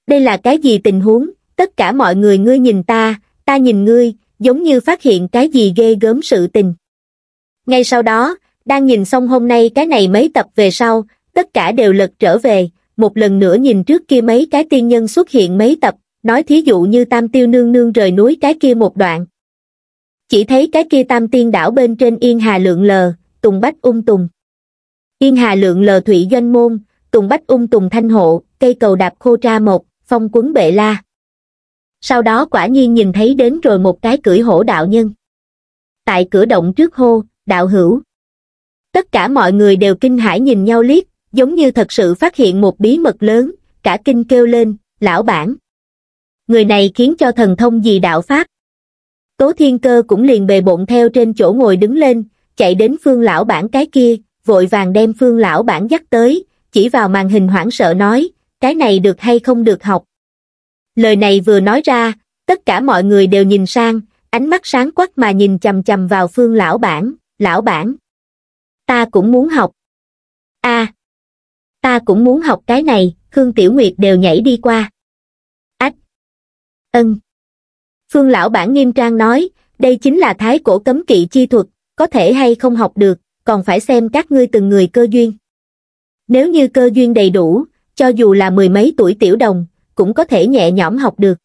đây là cái gì tình huống tất cả mọi người ngươi nhìn ta ta nhìn ngươi giống như phát hiện cái gì ghê gớm sự tình ngay sau đó đang nhìn xong hôm nay cái này mấy tập về sau tất cả đều lật trở về một lần nữa nhìn trước kia mấy cái tiên nhân xuất hiện mấy tập nói thí dụ như tam tiêu nương nương rời núi cái kia một đoạn chỉ thấy cái kia tam tiên đảo bên trên yên hà lượng lờ tùng bách ung tùng yên hà lượng lờ thủy doanh môn tùng bách ung tùng thanh hộ cây cầu đạp khô tra một phong quấn bệ la sau đó quả nhiên nhìn thấy đến rồi một cái cưỡi hổ đạo nhân tại cửa động trước hô đạo hữu tất cả mọi người đều kinh hãi nhìn nhau liếc giống như thật sự phát hiện một bí mật lớn cả kinh kêu lên lão bản người này khiến cho thần thông gì đạo pháp tố thiên cơ cũng liền bề bộn theo trên chỗ ngồi đứng lên chạy đến phương lão bản cái kia vội vàng đem phương lão bản dắt tới chỉ vào màn hình hoảng sợ nói cái này được hay không được học lời này vừa nói ra tất cả mọi người đều nhìn sang ánh mắt sáng quắc mà nhìn chầm chầm vào phương lão bản lão bản ta cũng muốn học a ta cũng muốn học cái này khương tiểu nguyệt đều nhảy đi qua ách ân phương lão bản nghiêm trang nói đây chính là thái cổ cấm kỵ chi thuật có thể hay không học được còn phải xem các ngươi từng người cơ duyên nếu như cơ duyên đầy đủ cho dù là mười mấy tuổi tiểu đồng cũng có thể nhẹ nhõm học được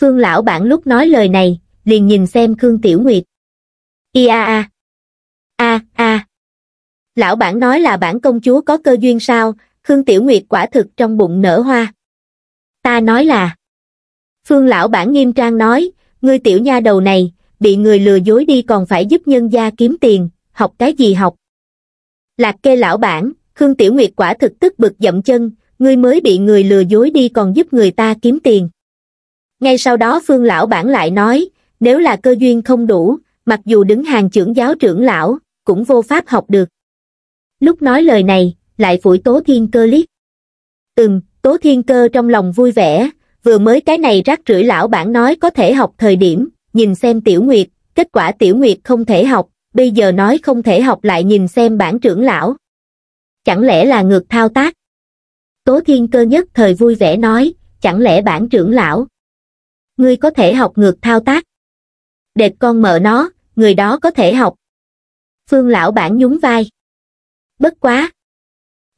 phương lão bản lúc nói lời này liền nhìn xem khương tiểu nguyệt ia a a a Lão bản nói là bản công chúa có cơ duyên sao, Khương Tiểu Nguyệt quả thực trong bụng nở hoa. Ta nói là, Phương lão bản nghiêm trang nói, ngươi tiểu nha đầu này, bị người lừa dối đi còn phải giúp nhân gia kiếm tiền, học cái gì học. Lạc kê lão bản, Khương Tiểu Nguyệt quả thực tức bực dậm chân, ngươi mới bị người lừa dối đi còn giúp người ta kiếm tiền. Ngay sau đó Phương lão bản lại nói, nếu là cơ duyên không đủ, mặc dù đứng hàng trưởng giáo trưởng lão, cũng vô pháp học được lúc nói lời này, lại phủi Tố Thiên Cơ liếc. Ừm, Tố Thiên Cơ trong lòng vui vẻ, vừa mới cái này rắc rưởi lão bản nói có thể học thời điểm, nhìn xem Tiểu Nguyệt, kết quả Tiểu Nguyệt không thể học, bây giờ nói không thể học lại nhìn xem bản trưởng lão. Chẳng lẽ là ngược thao tác? Tố Thiên Cơ nhất thời vui vẻ nói, chẳng lẽ bản trưởng lão? Ngươi có thể học ngược thao tác? Đệt con mở nó, người đó có thể học. Phương lão bản nhún vai bất quá.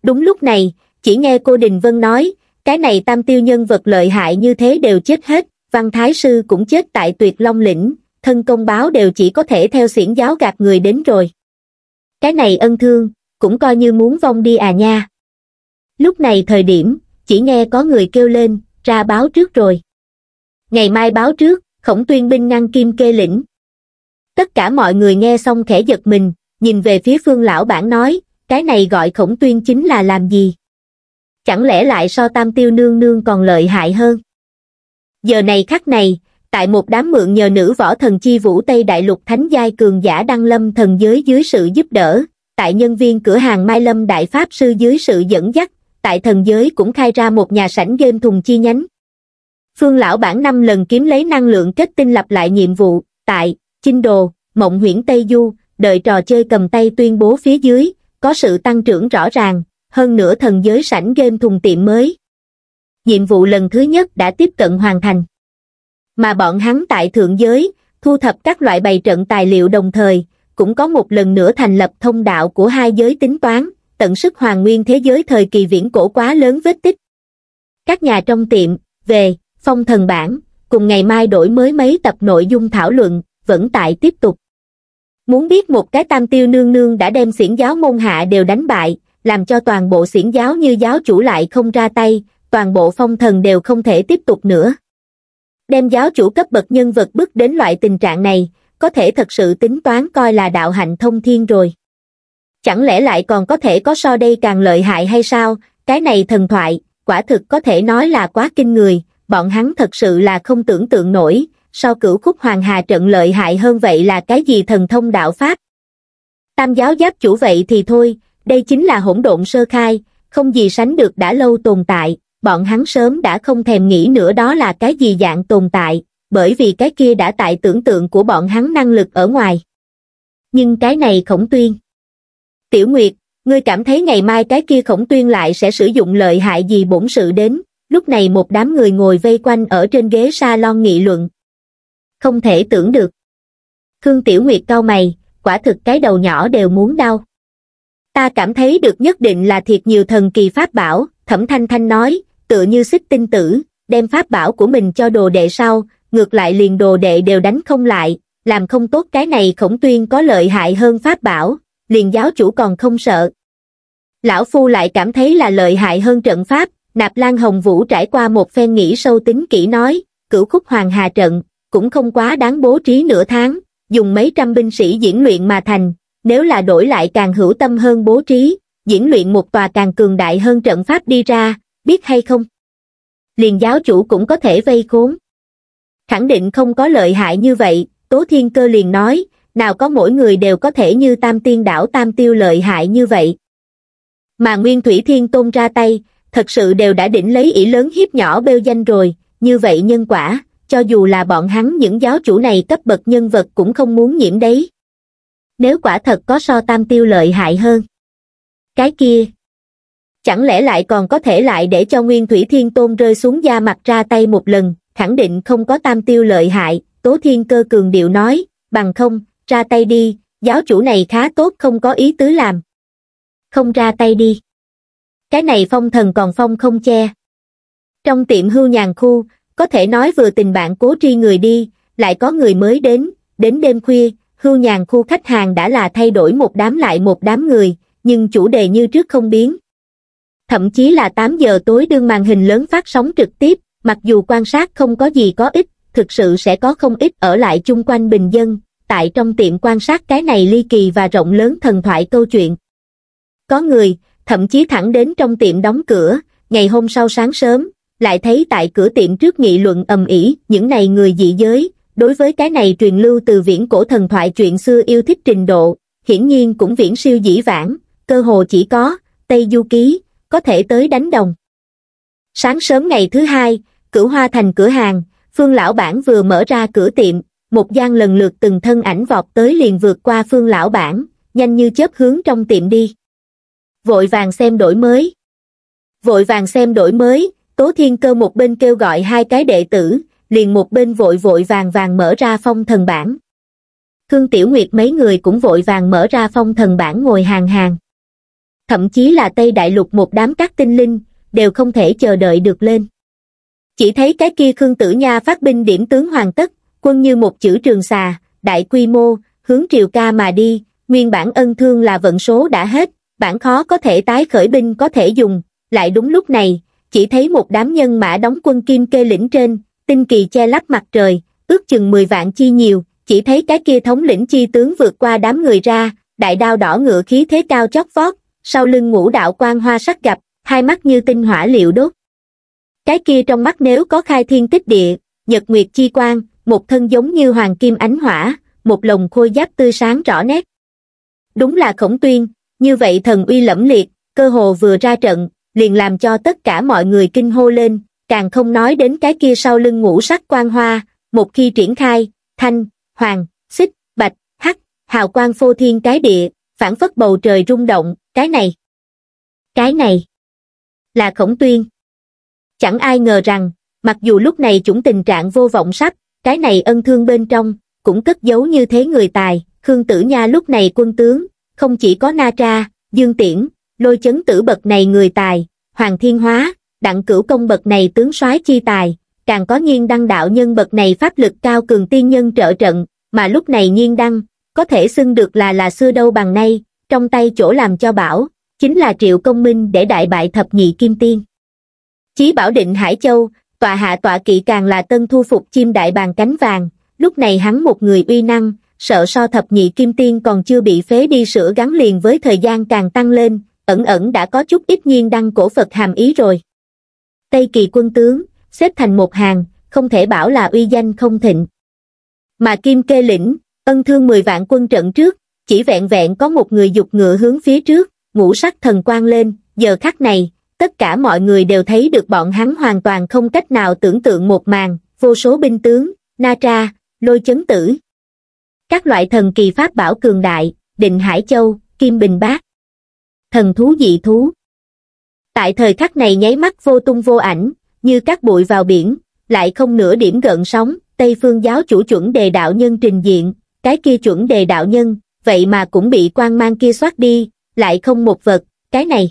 Đúng lúc này, chỉ nghe cô Đình Vân nói, cái này tam tiêu nhân vật lợi hại như thế đều chết hết, văn thái sư cũng chết tại tuyệt long lĩnh, thân công báo đều chỉ có thể theo xiển giáo gạt người đến rồi. Cái này ân thương, cũng coi như muốn vong đi à nha. Lúc này thời điểm, chỉ nghe có người kêu lên, ra báo trước rồi. Ngày mai báo trước, khổng tuyên binh ngăn kim kê lĩnh. Tất cả mọi người nghe xong khẽ giật mình, nhìn về phía phương lão bản nói, cái này gọi khổng tuyên chính là làm gì? Chẳng lẽ lại so tam tiêu nương nương còn lợi hại hơn? Giờ này khắc này, tại một đám mượn nhờ nữ võ thần chi vũ Tây Đại Lục Thánh Giai Cường Giả Đăng Lâm thần giới dưới sự giúp đỡ, tại nhân viên cửa hàng Mai Lâm Đại Pháp Sư dưới sự dẫn dắt, tại thần giới cũng khai ra một nhà sảnh game thùng chi nhánh. Phương lão bản năm lần kiếm lấy năng lượng kết tinh lập lại nhiệm vụ, tại, chinh đồ, mộng huyễn Tây Du, đợi trò chơi cầm tay tuyên bố phía dưới, có sự tăng trưởng rõ ràng, hơn nữa thần giới sảnh game thùng tiệm mới. Nhiệm vụ lần thứ nhất đã tiếp cận hoàn thành. Mà bọn hắn tại thượng giới, thu thập các loại bày trận tài liệu đồng thời, cũng có một lần nữa thành lập thông đạo của hai giới tính toán, tận sức hoàn nguyên thế giới thời kỳ viễn cổ quá lớn vết tích. Các nhà trong tiệm, về, phong thần bản, cùng ngày mai đổi mới mấy tập nội dung thảo luận, vẫn tại tiếp tục. Muốn biết một cái tam tiêu nương nương đã đem xiển giáo môn hạ đều đánh bại, làm cho toàn bộ xiển giáo như giáo chủ lại không ra tay, toàn bộ phong thần đều không thể tiếp tục nữa. Đem giáo chủ cấp bậc nhân vật bước đến loại tình trạng này, có thể thật sự tính toán coi là đạo hạnh thông thiên rồi. Chẳng lẽ lại còn có thể có so đây càng lợi hại hay sao, cái này thần thoại, quả thực có thể nói là quá kinh người, bọn hắn thật sự là không tưởng tượng nổi, so cửu khúc hoàng hà trận lợi hại hơn vậy là cái gì thần thông đạo pháp? Tam giáo giáp chủ vậy thì thôi, đây chính là hỗn độn sơ khai, không gì sánh được đã lâu tồn tại, bọn hắn sớm đã không thèm nghĩ nữa đó là cái gì dạng tồn tại, bởi vì cái kia đã tại tưởng tượng của bọn hắn năng lực ở ngoài. Nhưng cái này khổng tuyên. Tiểu Nguyệt, ngươi cảm thấy ngày mai cái kia khổng tuyên lại sẽ sử dụng lợi hại gì bổn sự đến, lúc này một đám người ngồi vây quanh ở trên ghế salon nghị luận, không thể tưởng được. Khương Tiểu Nguyệt cau mày, quả thực cái đầu nhỏ đều muốn đau. Ta cảm thấy được nhất định là thiệt nhiều thần kỳ pháp bảo, Thẩm Thanh Thanh nói, tựa như xích tinh tử, đem pháp bảo của mình cho đồ đệ sau, ngược lại liền đồ đệ đều đánh không lại, làm không tốt cái này khổng tuyên có lợi hại hơn pháp bảo, liền giáo chủ còn không sợ. Lão Phu lại cảm thấy là lợi hại hơn trận pháp, Nạp Lan Hồng Vũ trải qua một phen nghĩ sâu tính kỹ nói, cửu khúc hoàng hà trận, cũng không quá đáng bố trí nửa tháng, dùng mấy trăm binh sĩ diễn luyện mà thành, nếu là đổi lại càng hữu tâm hơn bố trí, diễn luyện một tòa càng cường đại hơn trận pháp đi ra, biết hay không? Liền giáo chủ cũng có thể vây khốn. Khẳng định không có lợi hại như vậy, Tố Thiên Cơ liền nói, nào có mỗi người đều có thể như tam tiên đảo tam tiêu lợi hại như vậy. Mà Nguyên Thủy Thiên Tôn ra tay, thật sự đều đã đỉnh lấy ỷ lớn hiếp nhỏ bêu danh rồi, như vậy nhân quả, cho dù là bọn hắn những giáo chủ này cấp bậc nhân vật cũng không muốn nhiễm đấy. Nếu quả thật có so tam tiêu lợi hại hơn. Cái kia, chẳng lẽ lại còn có thể lại để cho Nguyên Thủy Thiên Tôn rơi xuống da mặt ra tay một lần, khẳng định không có tam tiêu lợi hại, Tố Thiên Cơ cường điệu nói, bằng không, ra tay đi, giáo chủ này khá tốt không có ý tứ làm. Không ra tay đi. Cái này phong thần còn phong không che. Trong tiệm hưu nhàn khu, có thể nói vừa tình bạn cố tri người đi lại có người mới đến đến đêm khuya hưu nhàn khu khách hàng đã là thay đổi một đám lại một đám người nhưng chủ đề như trước không biến thậm chí là 8 giờ tối đương màn hình lớn phát sóng trực tiếp mặc dù quan sát không có gì có ích thực sự sẽ có không ít ở lại chung quanh bình dân tại trong tiệm quan sát cái này ly kỳ và rộng lớn thần thoại câu chuyện có người thậm chí thẳng đến trong tiệm đóng cửa ngày hôm sau sáng sớm lại thấy tại cửa tiệm trước nghị luận ầm ĩ những này người dị giới, đối với cái này truyền lưu từ viễn cổ thần thoại chuyện xưa yêu thích trình độ, hiển nhiên cũng viễn siêu dĩ vãng, cơ hồ chỉ có, Tây Du Ký, có thể tới đánh đồng. Sáng sớm ngày thứ hai, cửa hoa thành cửa hàng, Phương Lão Bản vừa mở ra cửa tiệm, một gian lần lượt từng thân ảnh vọt tới liền vượt qua Phương Lão Bản, nhanh như chớp hướng trong tiệm đi. Vội vàng xem đổi mới. Vội vàng xem đổi mới, Tố Thiên Cơ một bên kêu gọi hai cái đệ tử, liền một bên vội vội vàng vàng mở ra phong thần bản. Khương Tiểu Nguyệt mấy người cũng vội vàng mở ra phong thần bản ngồi hàng hàng. Thậm chí là Tây Đại Lục một đám các tinh linh, đều không thể chờ đợi được lên. Chỉ thấy cái kia Khương Tử Nha phát binh điểm tướng hoàn tất, quân như một chữ trường xà, đại quy mô, hướng triều ca mà đi, nguyên bản ân thương là vận số đã hết, bản khó có thể tái khởi binh có thể dùng, lại đúng lúc này, chỉ thấy một đám nhân mã đóng quân kim kê lĩnh trên, tinh kỳ che lấp mặt trời, ước chừng 10 vạn chi nhiều, chỉ thấy cái kia thống lĩnh chi tướng vượt qua đám người ra, đại đao đỏ ngựa khí thế cao chót vót, sau lưng ngũ đạo quan hoa sắc gặp, hai mắt như tinh hỏa liệu đốt. Cái kia trong mắt nếu có khai thiên tích địa, nhật nguyệt chi quang, một thân giống như hoàng kim ánh hỏa, một lồng khôi giáp tươi sáng rõ nét. Đúng là khổng tuyên, như vậy thần uy lẫm liệt, cơ hồ vừa ra trận, liền làm cho tất cả mọi người kinh hô lên, càng không nói đến cái kia sau lưng ngũ sắc quang hoa, một khi triển khai, thanh, hoàng, xích, bạch, hắc, hào quang phô thiên cái địa, phản phất bầu trời rung động, cái này, cái này, là khổng tuyên. Chẳng ai ngờ rằng, mặc dù lúc này chúng tình trạng vô vọng sắp, cái này ân thương bên trong, cũng cất giấu như thế người tài, Khương Tử Nha lúc này quân tướng, không chỉ có Na Tra, Dương Tiễn, lôi chấn tử bậc này người tài, hoàng thiên hóa, đặng cửu công bậc này tướng soái chi tài, càng có nhiên đăng đạo nhân bậc này pháp lực cao cường tiên nhân trợ trận, mà lúc này nhiên đăng, có thể xưng được là là xưa đâu bằng nay, trong tay chỗ làm cho bảo, chính là triệu công minh để đại bại thập nhị kim tiên. Chí bảo định Hải Châu, tòa hạ tọa kỵ càng là tân thu phục chim đại bàn cánh vàng, lúc này hắn một người uy năng, sợ so thập nhị kim tiên còn chưa bị phế đi sửa gắn liền với thời gian càng tăng lên, ẩn ẩn đã có chút ít nhiên đăng cổ phật hàm ý rồi tây kỳ quân tướng xếp thành một hàng không thể bảo là uy danh không thịnh mà kim kê lĩnh ân thương mười vạn quân trận trước chỉ vẹn vẹn có một người dục ngựa hướng phía trước ngũ sắc thần quang lên giờ khắc này tất cả mọi người đều thấy được bọn hắn hoàn toàn không cách nào tưởng tượng một màn vô số binh tướng na tra lôi chấn tử các loại thần kỳ pháp bảo cường đại định hải châu kim bình bát thần thú dị thú. Tại thời khắc này nháy mắt vô tung vô ảnh, như các bụi vào biển, lại không nửa điểm gợn sóng, Tây Phương giáo chủ chuẩn đề đạo nhân trình diện, cái kia chuẩn đề đạo nhân, vậy mà cũng bị quan mang kia soát đi, lại không một vật, cái này.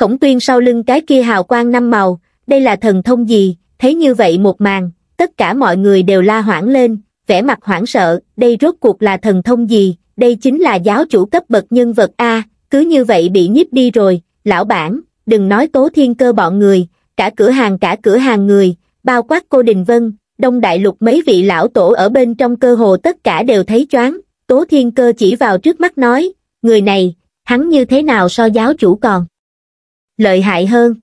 Khổng tuyên sau lưng cái kia hào quang năm màu, đây là thần thông gì, thấy như vậy một màn, tất cả mọi người đều la hoảng lên, vẻ mặt hoảng sợ, đây rốt cuộc là thần thông gì, đây chính là giáo chủ cấp bậc nhân vật A, cứ như vậy bị nhiếp đi rồi, lão bản, đừng nói tố thiên cơ bọn người, cả cửa hàng cả cửa hàng người, bao quát cô Đình Vân, đông đại lục mấy vị lão tổ ở bên trong cơ hồ tất cả đều thấy choáng, tố thiên cơ chỉ vào trước mắt nói, người này, hắn như thế nào so giáo chủ còn lợi hại hơn.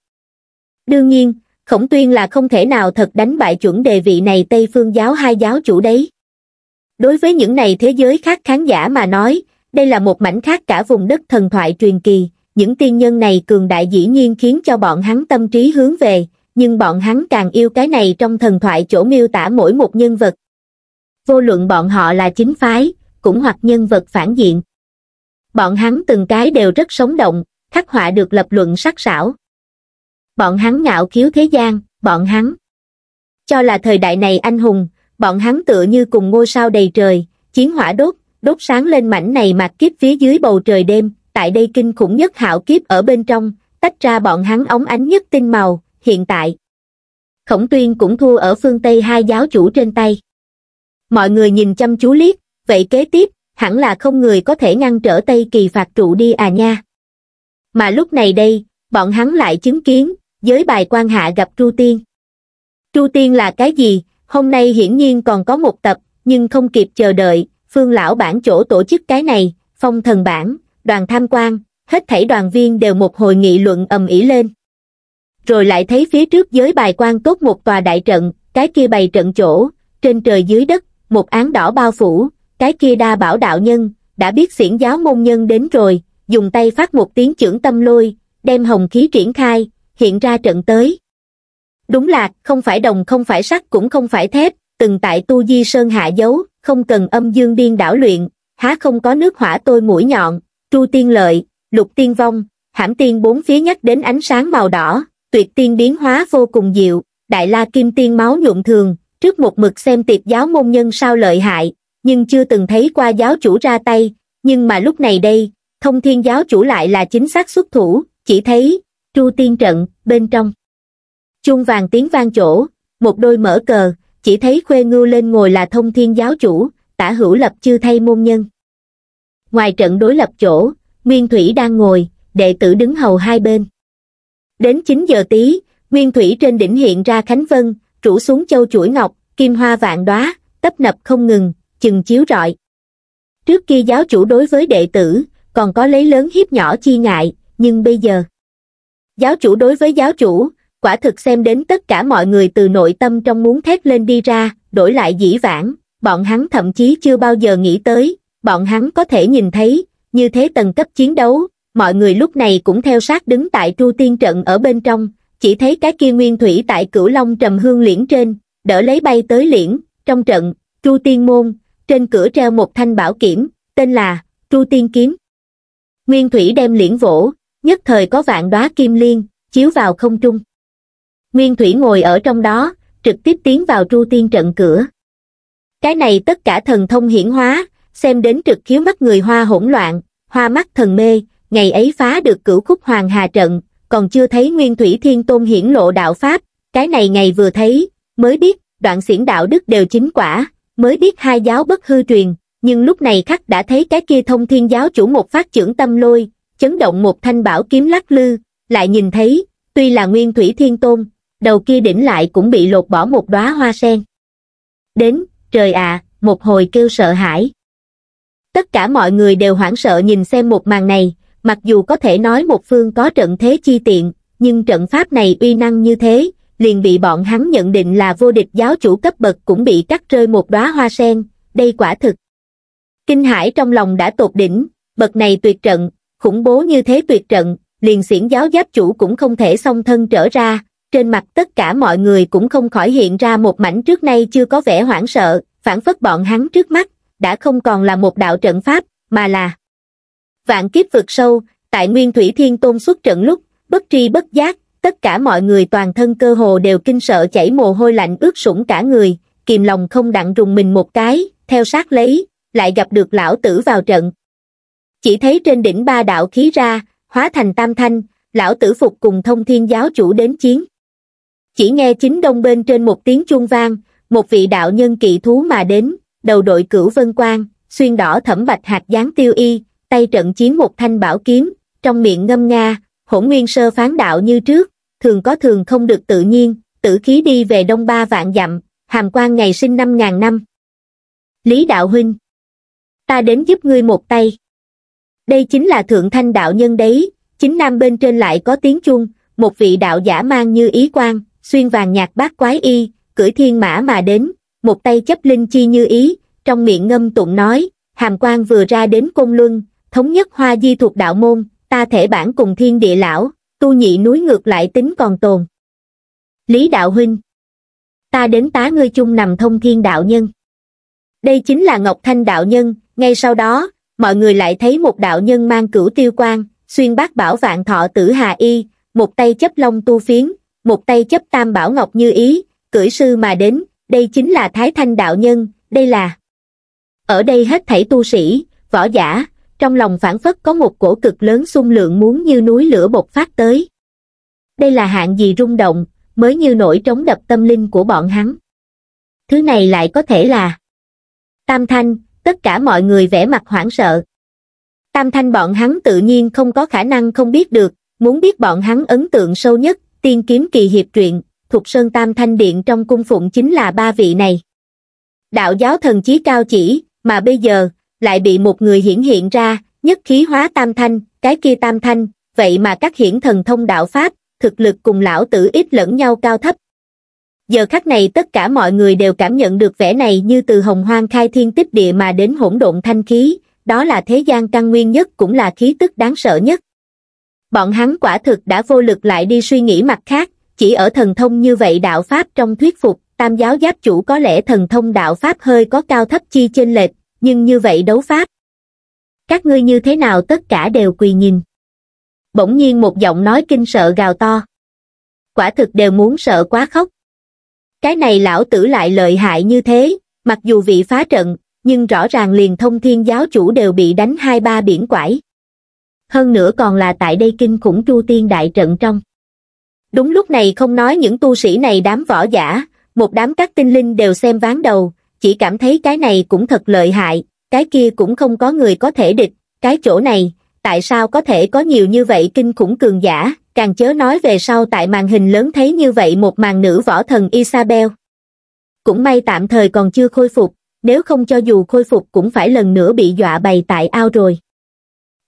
Đương nhiên, khổng tuyên là không thể nào thật đánh bại chuẩn đề vị này Tây Phương giáo hai giáo chủ đấy. Đối với những này thế giới khác khán giả mà nói, đây là một mảnh khác cả vùng đất thần thoại truyền kỳ, những tiên nhân này cường đại dĩ nhiên khiến cho bọn hắn tâm trí hướng về, nhưng bọn hắn càng yêu cái này trong thần thoại chỗ miêu tả mỗi một nhân vật. Vô luận bọn họ là chính phái, cũng hoặc nhân vật phản diện. Bọn hắn từng cái đều rất sống động, khắc họa được lập luận sắc sảo. Bọn hắn ngạo khiếu thế gian, bọn hắn. Cho là thời đại này anh hùng, bọn hắn tựa như cùng ngôi sao đầy trời, chiến hỏa đốt đốt sáng lên mảnh này mặt kiếp phía dưới bầu trời đêm, tại đây kinh khủng nhất hạo kiếp ở bên trong, tách ra bọn hắn ống ánh nhất tinh màu, hiện tại. Khổng tuyên cũng thua ở phương Tây hai giáo chủ trên tay. Mọi người nhìn chăm chú liếc, vậy kế tiếp, hẳn là không người có thể ngăn trở Tây kỳ phạt trụ đi à nha. Mà lúc này đây, bọn hắn lại chứng kiến, giới bài quan hạ gặp chu Tiên. chu Tiên là cái gì, hôm nay hiển nhiên còn có một tập, nhưng không kịp chờ đợi, phương lão bản chỗ tổ chức cái này, phong thần bản, đoàn tham quan, hết thảy đoàn viên đều một hồi nghị luận ầm ĩ lên. Rồi lại thấy phía trước giới bài quan tốt một tòa đại trận, cái kia bày trận chỗ, trên trời dưới đất, một án đỏ bao phủ, cái kia đa bảo đạo nhân, đã biết xiển giáo môn nhân đến rồi, dùng tay phát một tiếng trưởng tâm lôi, đem hồng khí triển khai, hiện ra trận tới. Đúng là, không phải đồng không phải sắt cũng không phải thép, từng tại tu di sơn hạ dấu, không cần âm dương điên đảo luyện, há không có nước hỏa tôi mũi nhọn, tru tiên lợi, lục tiên vong, hãm tiên bốn phía nhắc đến ánh sáng màu đỏ, tuyệt tiên biến hóa vô cùng diệu, đại la kim tiên máu nhuộm thường, trước một mực xem tiệp giáo môn nhân sao lợi hại, nhưng chưa từng thấy qua giáo chủ ra tay, nhưng mà lúc này đây, thông thiên giáo chủ lại là chính xác xuất thủ, chỉ thấy, tru tiên trận, bên trong. chung vàng tiếng vang chỗ, một đôi mở cờ, chỉ thấy khuê ngưu lên ngồi là thông thiên giáo chủ, tả hữu lập chư thay môn nhân. Ngoài trận đối lập chỗ, Nguyên Thủy đang ngồi, đệ tử đứng hầu hai bên. Đến 9 giờ tí, Nguyên Thủy trên đỉnh hiện ra Khánh Vân, rủ xuống châu chuỗi ngọc, kim hoa vạn đóa tấp nập không ngừng, chừng chiếu rọi. Trước kia giáo chủ đối với đệ tử, còn có lấy lớn hiếp nhỏ chi ngại, nhưng bây giờ, giáo chủ đối với giáo chủ, quả thực xem đến tất cả mọi người từ nội tâm trong muốn thét lên đi ra, đổi lại dĩ vãng, bọn hắn thậm chí chưa bao giờ nghĩ tới, bọn hắn có thể nhìn thấy, như thế tầng cấp chiến đấu, mọi người lúc này cũng theo sát đứng tại tru tiên trận ở bên trong, chỉ thấy cái kia nguyên thủy tại cửu long trầm hương liễn trên, đỡ lấy bay tới liễn, trong trận, tru tiên môn, trên cửa treo một thanh bảo kiểm, tên là tru tiên kiếm. Nguyên thủy đem liễn vỗ, nhất thời có vạn đóa kim liên, chiếu vào không trung nguyên thủy ngồi ở trong đó trực tiếp tiến vào tru tiên trận cửa cái này tất cả thần thông hiển hóa xem đến trực khiếu mắt người hoa hỗn loạn hoa mắt thần mê ngày ấy phá được cửu khúc hoàng hà trận còn chưa thấy nguyên thủy thiên tôn hiển lộ đạo pháp cái này ngày vừa thấy mới biết đoạn xiển đạo đức đều chính quả mới biết hai giáo bất hư truyền nhưng lúc này khắc đã thấy cái kia thông thiên giáo chủ một phát trưởng tâm lôi chấn động một thanh bảo kiếm lắc lư lại nhìn thấy tuy là nguyên thủy thiên tôn đầu kia đỉnh lại cũng bị lột bỏ một đóa hoa sen. Đến, trời ạ, một hồi kêu sợ hãi. Tất cả mọi người đều hoảng sợ nhìn xem một màn này, mặc dù có thể nói một phương có trận thế chi tiện, nhưng trận pháp này uy năng như thế, liền bị bọn hắn nhận định là vô địch giáo chủ cấp bậc cũng bị cắt rơi một đóa hoa sen, đây quả thực. Kinh hải trong lòng đã tột đỉnh, bậc này tuyệt trận, khủng bố như thế tuyệt trận, liền xiển giáo giáp chủ cũng không thể song thân trở ra, trên mặt tất cả mọi người cũng không khỏi hiện ra một mảnh trước nay chưa có vẻ hoảng sợ phản phất bọn hắn trước mắt đã không còn là một đạo trận pháp mà là vạn kiếp vượt sâu tại nguyên thủy thiên tôn xuất trận lúc bất tri bất giác tất cả mọi người toàn thân cơ hồ đều kinh sợ chảy mồ hôi lạnh ướt sũng cả người kìm lòng không đặng rùng mình một cái theo sát lấy lại gặp được lão tử vào trận chỉ thấy trên đỉnh ba đạo khí ra hóa thành tam thanh lão tử phục cùng thông thiên giáo chủ đến chiến chỉ nghe chính đông bên trên một tiếng chuông vang, một vị đạo nhân kỳ thú mà đến, đầu đội cửu vân quan, xuyên đỏ thẩm bạch hạt dáng tiêu y, tay trận chiến một thanh bảo kiếm, trong miệng ngâm nga, hỗn nguyên sơ phán đạo như trước, thường có thường không được tự nhiên, tử khí đi về đông ba vạn dặm, hàm quan ngày sinh năm ngàn năm. Lý Đạo Huynh Ta đến giúp ngươi một tay. Đây chính là thượng thanh đạo nhân đấy, chính nam bên trên lại có tiếng chuông, một vị đạo giả mang như ý quan, xuyên vàng nhạc bát quái y, cưỡi thiên mã mà đến, một tay chấp linh chi như ý, trong miệng ngâm tụng nói, hàm quan vừa ra đến cung luân, thống nhất hoa di thuộc đạo môn, ta thể bản cùng thiên địa lão, tu nhị núi ngược lại tính còn tồn. Lý đạo huynh Ta đến tá ngươi chung nằm thông thiên đạo nhân. Đây chính là Ngọc Thanh đạo nhân, ngay sau đó, mọi người lại thấy một đạo nhân mang cửu tiêu quan, xuyên bát bảo vạn thọ tử hà y, một tay chấp long tu phiến, một tay chấp tam bảo ngọc như ý cưỡi sư mà đến đây chính là thái thanh đạo nhân đây là ở đây hết thảy tu sĩ võ giả trong lòng phản phất có một cổ cực lớn xung lượng muốn như núi lửa bột phát tới đây là hạng gì rung động mới như nổi trống đập tâm linh của bọn hắn thứ này lại có thể là tam thanh tất cả mọi người vẻ mặt hoảng sợ tam thanh bọn hắn tự nhiên không có khả năng không biết được muốn biết bọn hắn ấn tượng sâu nhất tiên kiếm kỳ hiệp truyện, thuộc Sơn Tam Thanh Điện trong cung phụng chính là ba vị này. Đạo giáo thần chí cao chỉ, mà bây giờ, lại bị một người hiển hiện ra, nhất khí hóa tam thanh, cái kia tam thanh, vậy mà các hiển thần thông đạo Pháp, thực lực cùng lão tử ít lẫn nhau cao thấp. Giờ khắc này tất cả mọi người đều cảm nhận được vẻ này như từ hồng hoang khai thiên tích địa mà đến hỗn độn thanh khí, đó là thế gian căn nguyên nhất cũng là khí tức đáng sợ nhất bọn hắn quả thực đã vô lực lại đi suy nghĩ mặt khác, chỉ ở thần thông như vậy đạo Pháp trong thuyết phục, tam giáo giáp chủ có lẽ thần thông đạo Pháp hơi có cao thấp chi trên lệch, nhưng như vậy đấu Pháp. Các ngươi như thế nào tất cả đều quỳ nhìn. Bỗng nhiên một giọng nói kinh sợ gào to. Quả thực đều muốn sợ quá khóc. Cái này lão tử lại lợi hại như thế, mặc dù vị phá trận, nhưng rõ ràng liền thông thiên giáo chủ đều bị đánh hai ba biển quải hơn nữa còn là tại đây kinh khủng chu tiên đại trận trong. Đúng lúc này không nói những tu sĩ này đám võ giả, một đám các tinh linh đều xem ván đầu, chỉ cảm thấy cái này cũng thật lợi hại, cái kia cũng không có người có thể địch, cái chỗ này, tại sao có thể có nhiều như vậy kinh khủng cường giả, càng chớ nói về sau tại màn hình lớn thấy như vậy một màn nữ võ thần Isabel. Cũng may tạm thời còn chưa khôi phục, nếu không cho dù khôi phục cũng phải lần nữa bị dọa bày tại ao rồi.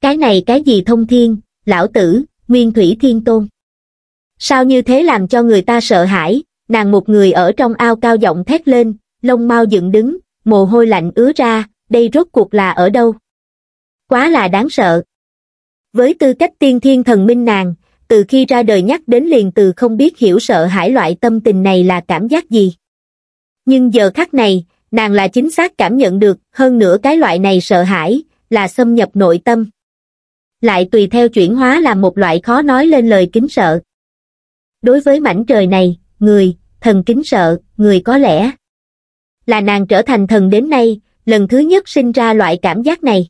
Cái này cái gì thông thiên, lão tử, nguyên thủy thiên tôn. Sao như thế làm cho người ta sợ hãi, nàng một người ở trong ao cao giọng thét lên, lông mau dựng đứng, mồ hôi lạnh ứa ra, đây rốt cuộc là ở đâu? Quá là đáng sợ. Với tư cách tiên thiên thần minh nàng, từ khi ra đời nhắc đến liền từ không biết hiểu sợ hãi loại tâm tình này là cảm giác gì. Nhưng giờ khắc này, nàng là chính xác cảm nhận được hơn nữa cái loại này sợ hãi, là xâm nhập nội tâm lại tùy theo chuyển hóa làm một loại khó nói lên lời kính sợ. Đối với mảnh trời này, người, thần kính sợ, người có lẽ là nàng trở thành thần đến nay, lần thứ nhất sinh ra loại cảm giác này.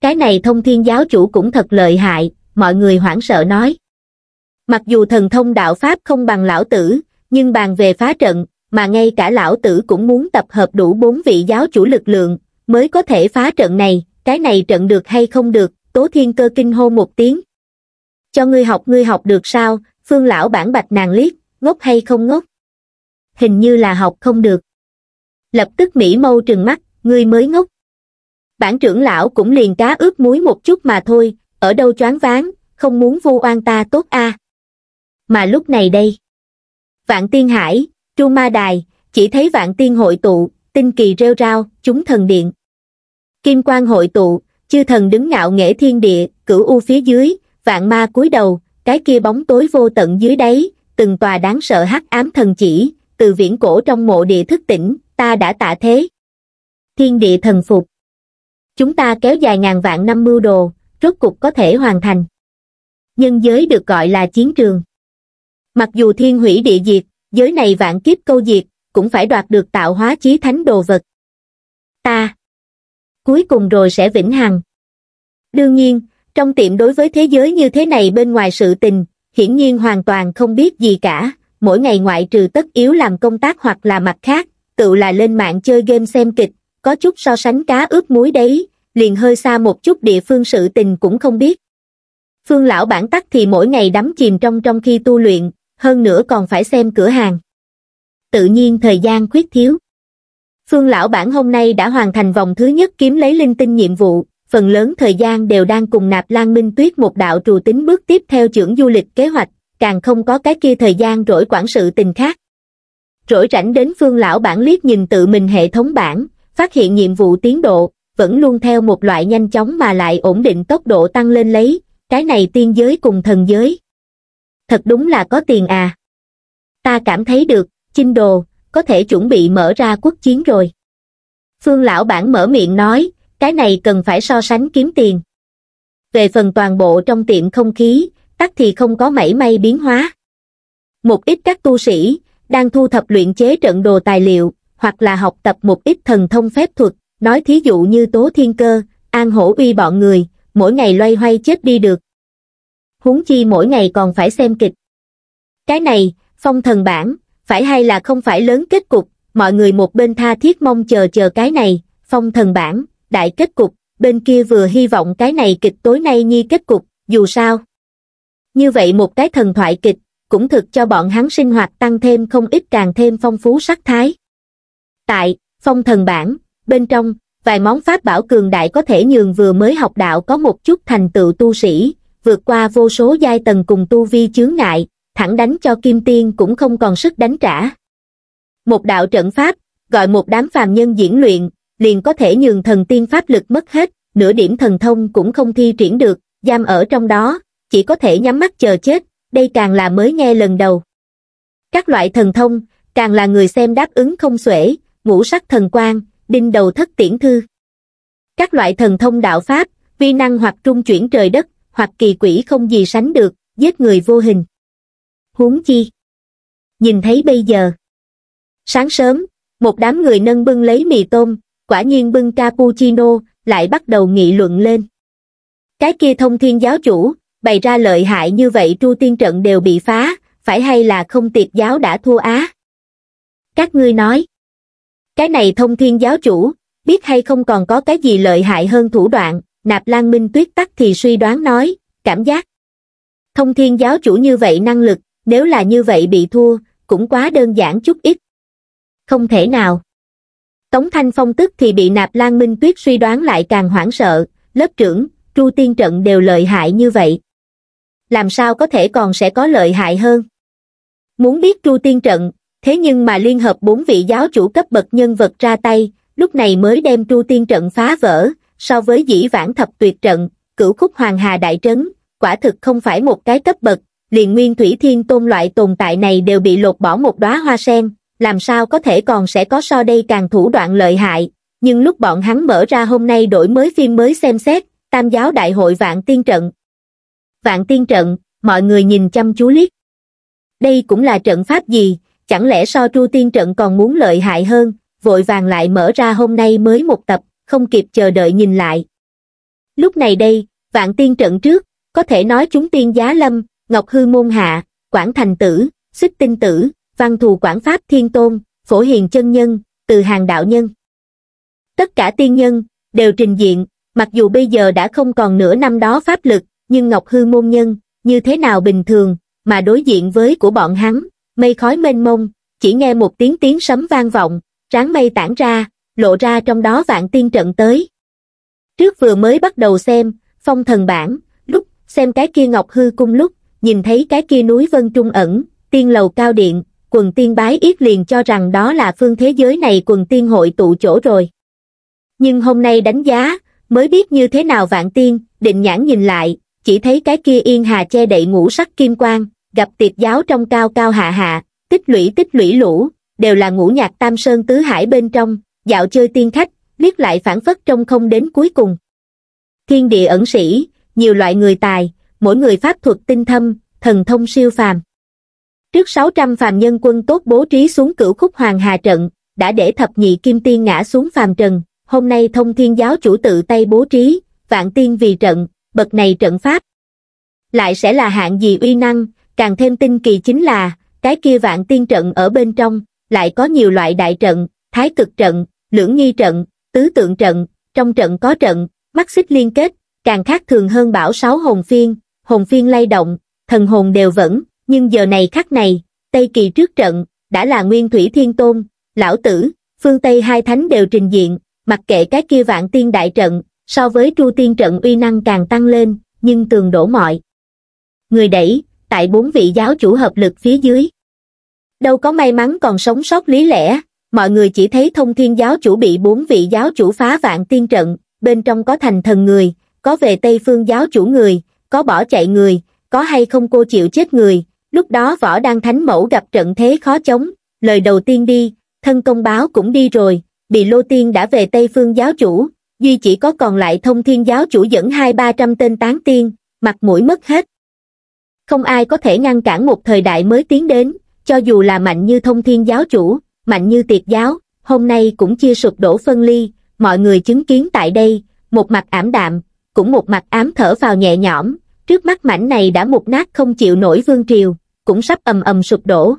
Cái này thông thiên giáo chủ cũng thật lợi hại, mọi người hoảng sợ nói. Mặc dù thần thông đạo Pháp không bằng lão tử, nhưng bàn về phá trận, mà ngay cả lão tử cũng muốn tập hợp đủ bốn vị giáo chủ lực lượng, mới có thể phá trận này, cái này trận được hay không được, tố thiên cơ kinh hô một tiếng cho ngươi học ngươi học được sao phương lão bản bạch nàng liếc ngốc hay không ngốc hình như là học không được lập tức mỹ mâu trừng mắt ngươi mới ngốc bản trưởng lão cũng liền cá ướp muối một chút mà thôi ở đâu choáng váng không muốn vu oan ta tốt a à. mà lúc này đây vạn tiên hải tru ma đài chỉ thấy vạn tiên hội tụ tinh kỳ rêu rao chúng thần điện kim quang hội tụ chư thần đứng ngạo nghễ thiên địa cửu u phía dưới vạn ma cúi đầu cái kia bóng tối vô tận dưới đáy từng tòa đáng sợ hắc ám thần chỉ từ viễn cổ trong mộ địa thức tỉnh ta đã tạ thế thiên địa thần phục chúng ta kéo dài ngàn vạn năm mưu đồ rốt cục có thể hoàn thành nhân giới được gọi là chiến trường mặc dù thiên hủy địa diệt giới này vạn kiếp câu diệt cũng phải đoạt được tạo hóa chí thánh đồ vật ta cuối cùng rồi sẽ vĩnh hằng. Đương nhiên, trong tiệm đối với thế giới như thế này bên ngoài sự tình, hiển nhiên hoàn toàn không biết gì cả, mỗi ngày ngoại trừ tất yếu làm công tác hoặc là mặt khác, tự là lên mạng chơi game xem kịch, có chút so sánh cá ướp muối đấy, liền hơi xa một chút địa phương sự tình cũng không biết. Phương lão bản tắc thì mỗi ngày đắm chìm trong trong khi tu luyện, hơn nữa còn phải xem cửa hàng. Tự nhiên thời gian khuyết thiếu. Phương lão bản hôm nay đã hoàn thành vòng thứ nhất kiếm lấy linh tinh nhiệm vụ, phần lớn thời gian đều đang cùng nạp lan minh tuyết một đạo trù tính bước tiếp theo trưởng du lịch kế hoạch, càng không có cái kia thời gian rỗi quản sự tình khác. Rỗi rảnh đến phương lão bản liếc nhìn tự mình hệ thống bản, phát hiện nhiệm vụ tiến độ, vẫn luôn theo một loại nhanh chóng mà lại ổn định tốc độ tăng lên lấy, cái này tiên giới cùng thần giới. Thật đúng là có tiền à. Ta cảm thấy được, chinh đồ, có thể chuẩn bị mở ra quốc chiến rồi. Phương lão bản mở miệng nói, cái này cần phải so sánh kiếm tiền. Về phần toàn bộ trong tiệm không khí, tắc thì không có mảy may biến hóa. Một ít các tu sĩ, đang thu thập luyện chế trận đồ tài liệu, hoặc là học tập một ít thần thông phép thuật, nói thí dụ như tố thiên cơ, an hổ uy bọn người, mỗi ngày loay hoay chết đi được. Huống chi mỗi ngày còn phải xem kịch. Cái này, phong thần bản, phải hay là không phải lớn kết cục, mọi người một bên tha thiết mong chờ chờ cái này, phong thần bản, đại kết cục, bên kia vừa hy vọng cái này kịch tối nay nhi kết cục, dù sao. Như vậy một cái thần thoại kịch, cũng thực cho bọn hắn sinh hoạt tăng thêm không ít càng thêm phong phú sắc thái. Tại, phong thần bản, bên trong, vài món pháp bảo cường đại có thể nhường vừa mới học đạo có một chút thành tựu tu sĩ, vượt qua vô số giai tầng cùng tu vi chướng ngại, thẳng đánh cho Kim Tiên cũng không còn sức đánh trả. Một đạo trận pháp, gọi một đám phàm nhân diễn luyện, liền có thể nhường thần tiên pháp lực mất hết, nửa điểm thần thông cũng không thi triển được, giam ở trong đó, chỉ có thể nhắm mắt chờ chết, đây càng là mới nghe lần đầu. Các loại thần thông, càng là người xem đáp ứng không xuể, ngũ sắc thần quang, đinh đầu thất tiễn thư. Các loại thần thông đạo pháp, vi năng hoặc trung chuyển trời đất, hoặc kỳ quỷ không gì sánh được, giết người vô hình huống chi. Nhìn thấy bây giờ. Sáng sớm, một đám người nâng bưng lấy mì tôm, quả nhiên bưng cappuccino, lại bắt đầu nghị luận lên. Cái kia thông thiên giáo chủ, bày ra lợi hại như vậy tru tiên trận đều bị phá, phải hay là không tiệt giáo đã thua á? Các ngươi nói, cái này thông thiên giáo chủ, biết hay không còn có cái gì lợi hại hơn thủ đoạn, nạp lan minh tuyết tắc thì suy đoán nói, cảm giác. Thông thiên giáo chủ như vậy năng lực, nếu là như vậy bị thua, cũng quá đơn giản chút ít. Không thể nào. Tống Thanh Phong tức thì bị Nạp Lan Minh Tuyết suy đoán lại càng hoảng sợ, lớp trưởng, tru tiên trận đều lợi hại như vậy. Làm sao có thể còn sẽ có lợi hại hơn? Muốn biết tru tiên trận, thế nhưng mà liên hợp bốn vị giáo chủ cấp bậc nhân vật ra tay, lúc này mới đem tru tiên trận phá vỡ, so với dĩ vãng thập tuyệt trận, cửu khúc hoàng hà đại trấn, quả thực không phải một cái cấp bậc, liền nguyên thủy thiên tôn loại tồn tại này đều bị lột bỏ một đóa hoa sen, làm sao có thể còn sẽ có so đây càng thủ đoạn lợi hại. Nhưng lúc bọn hắn mở ra hôm nay đổi mới phim mới xem xét, Tam giáo đại hội Vạn Tiên Trận. Vạn Tiên Trận, mọi người nhìn chăm chú liếc. Đây cũng là trận pháp gì, chẳng lẽ so tru tiên trận còn muốn lợi hại hơn, vội vàng lại mở ra hôm nay mới một tập, không kịp chờ đợi nhìn lại. Lúc này đây, Vạn Tiên Trận trước, có thể nói chúng tiên giá lâm, Ngọc Hư Môn Hạ, Quảng Thành Tử, Xích Tinh Tử, Văn Thù Quảng Pháp Thiên Tôn, Phổ Hiền Chân Nhân, Từ Hàng Đạo Nhân. Tất cả tiên nhân, đều trình diện, mặc dù bây giờ đã không còn nửa năm đó pháp lực, nhưng Ngọc Hư Môn Nhân, như thế nào bình thường, mà đối diện với của bọn hắn, mây khói mênh mông, chỉ nghe một tiếng tiếng sấm vang vọng, ráng mây tản ra, lộ ra trong đó vạn tiên trận tới. Trước vừa mới bắt đầu xem, phong thần bản, lúc xem cái kia Ngọc Hư cung lúc, nhìn thấy cái kia núi vân trung ẩn, tiên lầu cao điện, quần tiên bái yết liền cho rằng đó là phương thế giới này quần tiên hội tụ chỗ rồi. Nhưng hôm nay đánh giá, mới biết như thế nào vạn tiên, định nhãn nhìn lại, chỉ thấy cái kia yên hà che đậy ngũ sắc kim quang, gặp tiệt giáo trong cao cao hạ hạ, tích lũy tích lũy lũ, đều là ngũ nhạc tam sơn tứ hải bên trong, dạo chơi tiên khách, liếc lại phản phất trong không đến cuối cùng. Thiên địa ẩn sĩ, nhiều loại người tài, mỗi người pháp thuật tinh thâm, thần thông siêu phàm. Trước 600 phàm nhân quân tốt bố trí xuống cửu khúc hoàng hà trận, đã để thập nhị kim tiên ngã xuống phàm trần, hôm nay thông thiên giáo chủ tự tay bố trí, vạn tiên vì trận, bậc này trận pháp. Lại sẽ là hạng gì uy năng, càng thêm tinh kỳ chính là, cái kia vạn tiên trận ở bên trong, lại có nhiều loại đại trận, thái cực trận, lưỡng nghi trận, tứ tượng trận, trong trận có trận, mắt xích liên kết, càng khác thường hơn bảo sáu hồn phiên, hồn phiên lay động, thần hồn đều vẫn, nhưng giờ này khắc này, Tây Kỳ trước trận, đã là Nguyên Thủy Thiên Tôn, Lão Tử, phương Tây hai thánh đều trình diện, mặc kệ cái kia vạn tiên đại trận, so với tru tiên trận uy năng càng tăng lên, nhưng tường đổ mọi. Người đẩy, tại bốn vị giáo chủ hợp lực phía dưới. Đâu có may mắn còn sống sót lý lẽ, mọi người chỉ thấy thông thiên giáo chủ bị bốn vị giáo chủ phá vạn tiên trận, bên trong có thành thần người, có về Tây phương giáo chủ người, có bỏ chạy người có hay không cô chịu chết người lúc đó võ đang thánh mẫu gặp trận thế khó chống lời đầu tiên đi thân công báo cũng đi rồi bị lô tiên đã về tây phương giáo chủ duy chỉ có còn lại thông thiên giáo chủ dẫn hai ba trăm tên tán tiên mặt mũi mất hết không ai có thể ngăn cản một thời đại mới tiến đến cho dù là mạnh như thông thiên giáo chủ mạnh như tiệt giáo hôm nay cũng chia sụp đổ phân ly mọi người chứng kiến tại đây một mặt ảm đạm cũng một mặt ám thở vào nhẹ nhõm trước mắt mảnh này đã mục nát không chịu nổi vương triều, cũng sắp ầm ầm sụp đổ.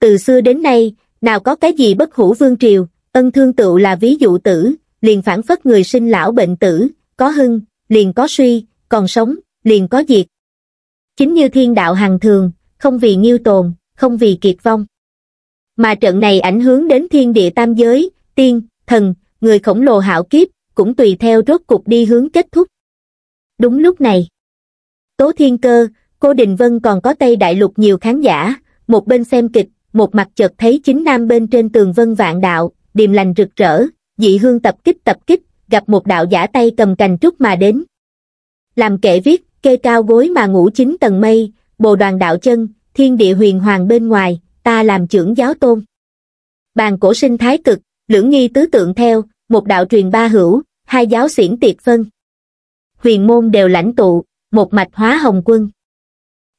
Từ xưa đến nay, nào có cái gì bất hủ vương triều, ân thương tựu là ví dụ tử, liền phản phất người sinh lão bệnh tử, có hưng, liền có suy, còn sống, liền có diệt. Chính như thiên đạo hàng thường, không vì nghiêu tồn, không vì kiệt vong. Mà trận này ảnh hưởng đến thiên địa tam giới, tiên, thần, người khổng lồ hạo kiếp, cũng tùy theo rốt cục đi hướng kết thúc. Đúng lúc này, Tố Thiên Cơ, cô Đình Vân còn có Tây Đại Lục nhiều khán giả, một bên xem kịch, một mặt chợt thấy chính nam bên trên tường vân vạn đạo, điềm lành rực rỡ, dị hương tập kích tập kích, gặp một đạo giả tay cầm cành trúc mà đến. Làm kệ viết, kê cao gối mà ngủ chính tầng mây, bồ đoàn đạo chân, thiên địa huyền hoàng bên ngoài, ta làm trưởng giáo tôn. Bàn cổ sinh thái cực, lưỡng nghi tứ tượng theo, một đạo truyền ba hữu, hai giáo xiển tiệt phân. Huyền môn đều lãnh tụ, một mạch hóa hồng quân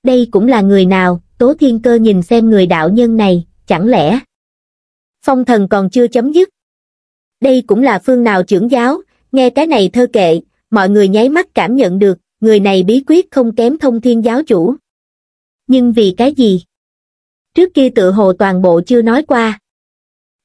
đây cũng là người nào tố thiên cơ nhìn xem người đạo nhân này chẳng lẽ phong thần còn chưa chấm dứt đây cũng là phương nào trưởng giáo nghe cái này thơ kệ mọi người nháy mắt cảm nhận được người này bí quyết không kém thông thiên giáo chủ nhưng vì cái gì trước kia tự hồ toàn bộ chưa nói qua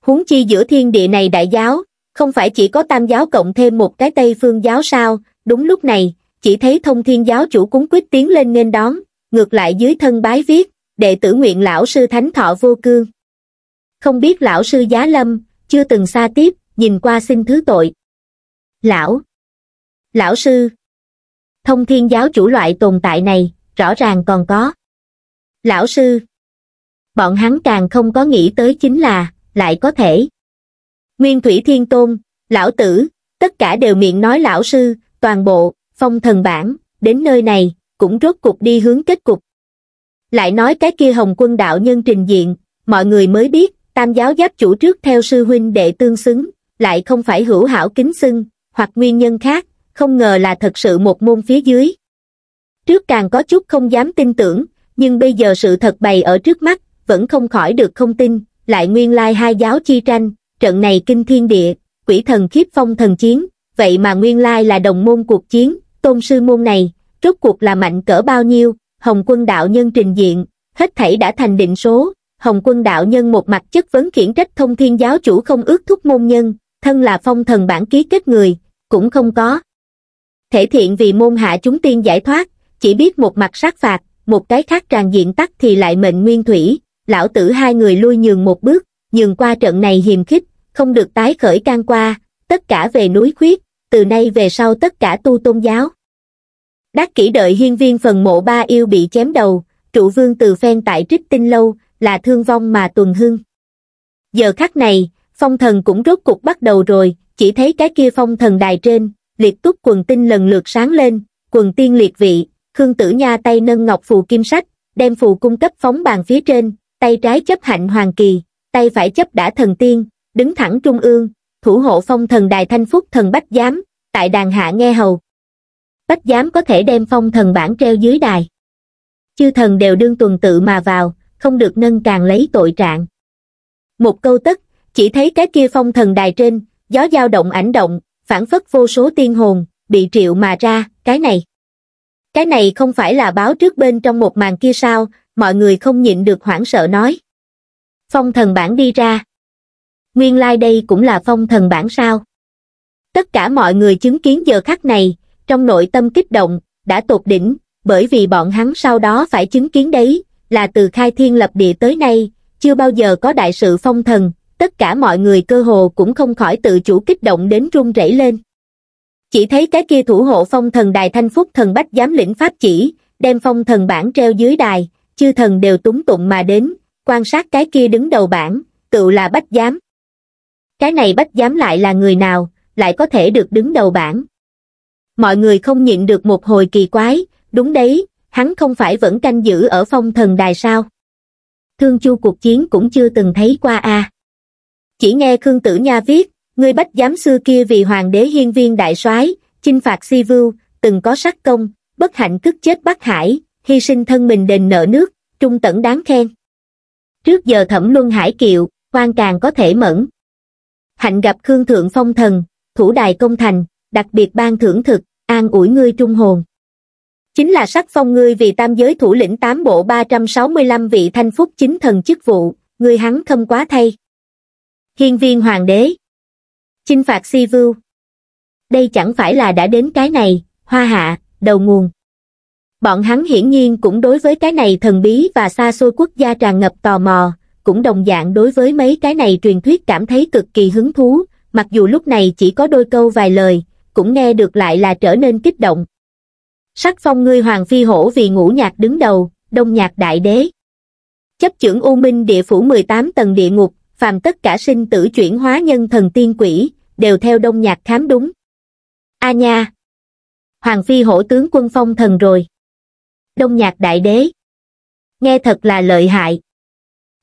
huống chi giữa thiên địa này đại giáo không phải chỉ có tam giáo cộng thêm một cái tây phương giáo sao đúng lúc này chỉ thấy thông thiên giáo chủ cúng quyết tiến lên nghênh đón, ngược lại dưới thân bái viết, đệ tử nguyện lão sư thánh thọ vô cương. Không biết lão sư giá lâm, chưa từng xa tiếp, nhìn qua xin thứ tội. Lão Lão sư Thông thiên giáo chủ loại tồn tại này, rõ ràng còn có. Lão sư Bọn hắn càng không có nghĩ tới chính là, lại có thể. Nguyên Thủy Thiên Tôn, Lão Tử, tất cả đều miệng nói lão sư, toàn bộ, phong thần bản, đến nơi này, cũng rốt cục đi hướng kết cục. Lại nói cái kia hồng quân đạo nhân trình diện, mọi người mới biết, tam giáo giáp chủ trước theo sư huynh đệ tương xứng, lại không phải hữu hảo kính xưng, hoặc nguyên nhân khác, không ngờ là thật sự một môn phía dưới. Trước càng có chút không dám tin tưởng, nhưng bây giờ sự thật bày ở trước mắt, vẫn không khỏi được không tin, lại nguyên lai hai giáo chi tranh, trận này kinh thiên địa, quỷ thần khiếp phong thần chiến, vậy mà nguyên lai là đồng môn cuộc chiến, tôn sư môn này, rốt cuộc là mạnh cỡ bao nhiêu, Hồng quân đạo nhân trình diện, hết thảy đã thành định số, Hồng quân đạo nhân một mặt chất vấn khiển trách thông thiên giáo chủ không ước thúc môn nhân, thân là phong thần bản ký kết người, cũng không có. Thể thiện vì môn hạ chúng tiên giải thoát, chỉ biết một mặt sát phạt, một cái khác tràn diện tắc thì lại mệnh nguyên thủy, lão tử hai người lui nhường một bước, nhường qua trận này hiềm khích, không được tái khởi can qua, tất cả về núi khuyết, từ nay về sau tất cả tu tôn giáo đắc kỷ đợi hiên viên phần mộ ba yêu bị chém đầu trụ vương từ phen tại trích tinh lâu là thương vong mà tuần hưng giờ khắc này phong thần cũng rốt cục bắt đầu rồi chỉ thấy cái kia phong thần đài trên liệt túc quần tinh lần lượt sáng lên quần tiên liệt vị khương tử nha tay nâng ngọc phù kim sách đem phù cung cấp phóng bàn phía trên tay trái chấp hạnh hoàng kỳ tay phải chấp đã thần tiên đứng thẳng trung ương thủ hộ phong thần đài thanh phúc thần bách giám, tại đàn hạ nghe hầu. Bách giám có thể đem phong thần bản treo dưới đài. Chư thần đều đương tuần tự mà vào, không được nâng càng lấy tội trạng. Một câu tất, chỉ thấy cái kia phong thần đài trên, gió dao động ảnh động, phản phất vô số tiên hồn, bị triệu mà ra, cái này. Cái này không phải là báo trước bên trong một màn kia sao, mọi người không nhịn được hoảng sợ nói. Phong thần bản đi ra, nguyên lai like đây cũng là phong thần bản sao. Tất cả mọi người chứng kiến giờ khắc này, trong nội tâm kích động, đã tột đỉnh, bởi vì bọn hắn sau đó phải chứng kiến đấy, là từ khai thiên lập địa tới nay, chưa bao giờ có đại sự phong thần, tất cả mọi người cơ hồ cũng không khỏi tự chủ kích động đến run rẩy lên. Chỉ thấy cái kia thủ hộ phong thần đài thanh phúc thần bách giám lĩnh pháp chỉ, đem phong thần bản treo dưới đài, chư thần đều túng tụng mà đến, quan sát cái kia đứng đầu bản, tự là bách giám cái này bách giám lại là người nào, lại có thể được đứng đầu bảng. Mọi người không nhịn được một hồi kỳ quái, đúng đấy, hắn không phải vẫn canh giữ ở phong thần đài sao. Thương Chu cuộc chiến cũng chưa từng thấy qua a. Chỉ nghe Khương Tử Nha viết, người bách giám xưa kia vì hoàng đế hiên viên đại soái chinh phạt si vưu, từng có sắc công, bất hạnh cức chết Bắc Hải, hy sinh thân mình đền nợ nước, trung tận đáng khen. Trước giờ thẩm luân hải kiệu, quan càng có thể mẫn, hạnh gặp Khương Thượng Phong Thần, thủ đài công thành, đặc biệt ban thưởng thực, an ủi ngươi trung hồn. Chính là sắc phong ngươi vì tam giới thủ lĩnh tám bộ 365 vị thanh phúc chính thần chức vụ, ngươi hắn không quá thay. Hiên viên hoàng đế. Chinh phạt si vưu. Đây chẳng phải là đã đến cái này, hoa hạ, đầu nguồn. Bọn hắn hiển nhiên cũng đối với cái này thần bí và xa xôi quốc gia tràn ngập tò mò, cũng đồng dạng đối với mấy cái này truyền thuyết cảm thấy cực kỳ hứng thú, mặc dù lúc này chỉ có đôi câu vài lời, cũng nghe được lại là trở nên kích động. Sắc phong ngươi hoàng phi hổ vì ngũ nhạc đứng đầu, đông nhạc đại đế. Chấp trưởng U Minh địa phủ 18 tầng địa ngục, phàm tất cả sinh tử chuyển hóa nhân thần tiên quỷ, đều theo đông nhạc khám đúng. A nha! Hoàng phi hổ tướng quân phong thần rồi. Đông nhạc đại đế. Nghe thật là lợi hại.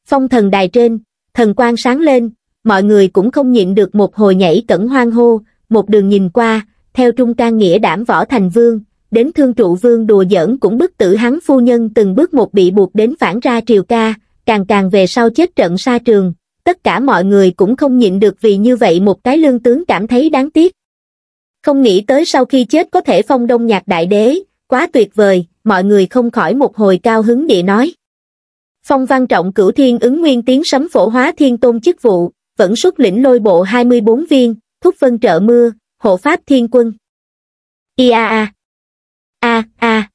Phong thần đài trên, thần quang sáng lên, mọi người cũng không nhịn được một hồi nhảy cẩn hoang hô, một đường nhìn qua, theo trung can nghĩa đảm võ thành vương, đến thương trụ vương đùa giỡn cũng bức tử hắn phu nhân từng bước một bị buộc đến phản ra triều ca, càng càng về sau chết trận xa trường, tất cả mọi người cũng không nhịn được vì như vậy một cái lương tướng cảm thấy đáng tiếc. Không nghĩ tới sau khi chết có thể phong đông nhạc đại đế, quá tuyệt vời, mọi người không khỏi một hồi cao hứng địa nói. Phong Văn Trọng cửu thiên ứng nguyên tiến sấm phổ hóa thiên tôn chức vụ, vẫn xuất lĩnh lôi bộ 24 viên, thúc vân trợ mưa, hộ pháp thiên quân. Ia a. A a.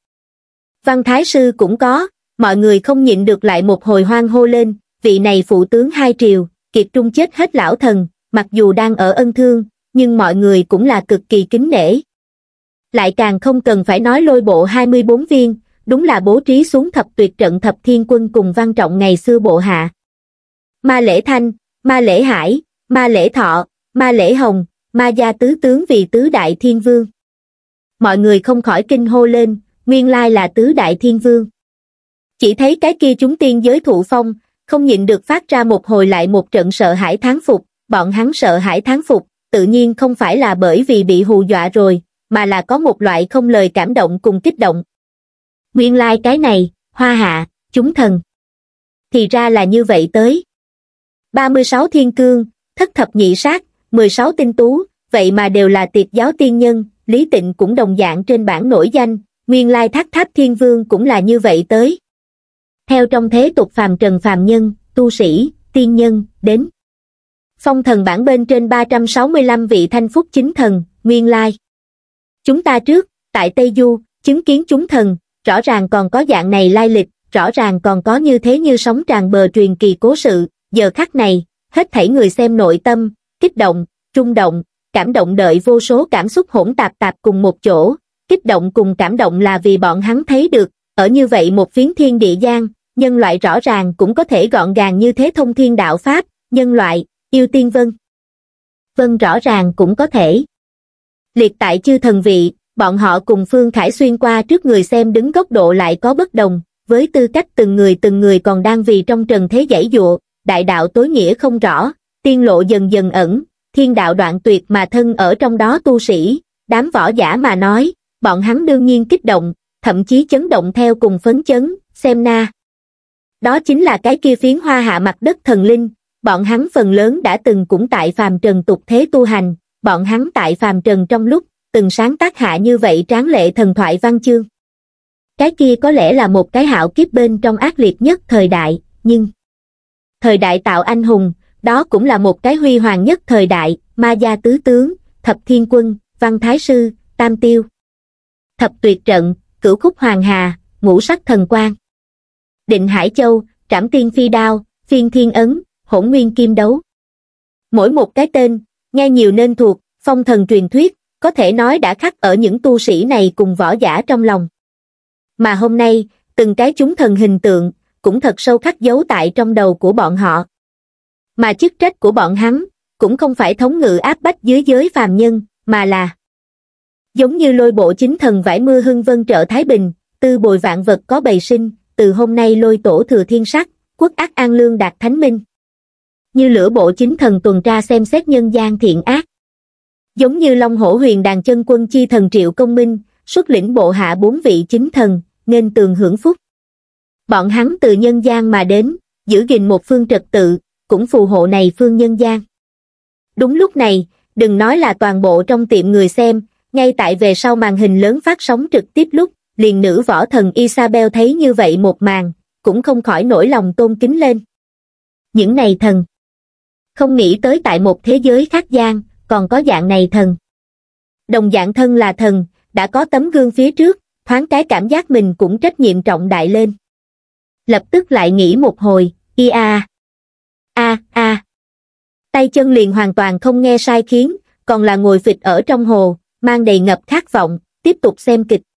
Văn Thái Sư cũng có, mọi người không nhịn được lại một hồi hoang hô lên, vị này phụ tướng hai triều, kiệt trung chết hết lão thần, mặc dù đang ở ân thương, nhưng mọi người cũng là cực kỳ kính nể. Lại càng không cần phải nói lôi bộ 24 viên, đúng là bố trí xuống thập tuyệt trận thập thiên quân cùng văn trọng ngày xưa bộ hạ. Ma lễ thanh, ma lễ hải, ma lễ thọ, ma lễ hồng, ma gia tứ tướng vì tứ đại thiên vương. Mọi người không khỏi kinh hô lên, nguyên lai là tứ đại thiên vương. Chỉ thấy cái kia chúng tiên giới thụ phong, không nhịn được phát ra một hồi lại một trận sợ hãi tháng phục, bọn hắn sợ hãi tháng phục, tự nhiên không phải là bởi vì bị hù dọa rồi, mà là có một loại không lời cảm động cùng kích động nguyên lai like cái này hoa hạ chúng thần thì ra là như vậy tới ba mươi sáu thiên cương thất thập nhị sát mười sáu tinh tú vậy mà đều là tiệt giáo tiên nhân lý tịnh cũng đồng dạng trên bảng nổi danh nguyên lai thác tháp thiên vương cũng là như vậy tới theo trong thế tục phàm trần phàm nhân tu sĩ tiên nhân đến phong thần bản bên trên ba trăm sáu mươi lăm vị thanh phúc chính thần nguyên lai chúng ta trước tại tây du chứng kiến chúng thần rõ ràng còn có dạng này lai lịch, rõ ràng còn có như thế như sóng tràn bờ truyền kỳ cố sự, giờ khắc này, hết thảy người xem nội tâm, kích động, trung động, cảm động đợi vô số cảm xúc hỗn tạp tạp cùng một chỗ, kích động cùng cảm động là vì bọn hắn thấy được, ở như vậy một phiến thiên địa gian, nhân loại rõ ràng cũng có thể gọn gàng như thế thông thiên đạo Pháp, nhân loại, yêu tiên vân. Vân rõ ràng cũng có thể. Liệt tại chư thần vị, bọn họ cùng Phương Khải xuyên qua trước người xem đứng góc độ lại có bất đồng, với tư cách từng người từng người còn đang vì trong trần thế giải dụa, đại đạo tối nghĩa không rõ, tiên lộ dần dần ẩn, thiên đạo đoạn tuyệt mà thân ở trong đó tu sĩ, đám võ giả mà nói, bọn hắn đương nhiên kích động, thậm chí chấn động theo cùng phấn chấn, xem na. Đó chính là cái kia phiến hoa hạ mặt đất thần linh, bọn hắn phần lớn đã từng cũng tại phàm trần tục thế tu hành, bọn hắn tại phàm trần trong lúc từng sáng tác hạ như vậy tráng lệ thần thoại văn chương cái kia có lẽ là một cái hạo kiếp bên trong ác liệt nhất thời đại nhưng thời đại tạo anh hùng đó cũng là một cái huy hoàng nhất thời đại ma gia tứ tướng thập thiên quân văn thái sư tam tiêu thập tuyệt trận cửu khúc hoàng hà ngũ sắc thần quang định hải châu trảm tiên phi đao phiên thiên ấn hỗn nguyên kim đấu mỗi một cái tên nghe nhiều nên thuộc phong thần truyền thuyết có thể nói đã khắc ở những tu sĩ này cùng võ giả trong lòng. Mà hôm nay, từng cái chúng thần hình tượng, cũng thật sâu khắc dấu tại trong đầu của bọn họ. Mà chức trách của bọn hắn, cũng không phải thống ngự áp bách dưới giới phàm nhân, mà là giống như lôi bộ chính thần vải mưa hưng vân trợ Thái Bình, tư bồi vạn vật có bầy sinh, từ hôm nay lôi tổ thừa thiên sắc, quốc ác an lương đạt thánh minh. Như lửa bộ chính thần tuần tra xem xét nhân gian thiện ác. Giống như Long Hổ Huyền đàn chân quân chi thần Triệu Công Minh, xuất lĩnh bộ hạ bốn vị chính thần, nên tường hưởng phúc. Bọn hắn từ nhân gian mà đến, giữ gìn một phương trật tự, cũng phù hộ này phương nhân gian. Đúng lúc này, đừng nói là toàn bộ trong tiệm người xem, ngay tại về sau màn hình lớn phát sóng trực tiếp lúc, liền nữ võ thần Isabel thấy như vậy một màn, cũng không khỏi nổi lòng tôn kính lên. Những này thần, không nghĩ tới tại một thế giới khác gian, còn có dạng này thần. Đồng dạng thân là thần, đã có tấm gương phía trước, thoáng cái cảm giác mình cũng trách nhiệm trọng đại lên. Lập tức lại nghĩ một hồi, ia a a a Tay chân liền hoàn toàn không nghe sai khiến, còn là ngồi phịch ở trong hồ, mang đầy ngập khát vọng, tiếp tục xem kịch.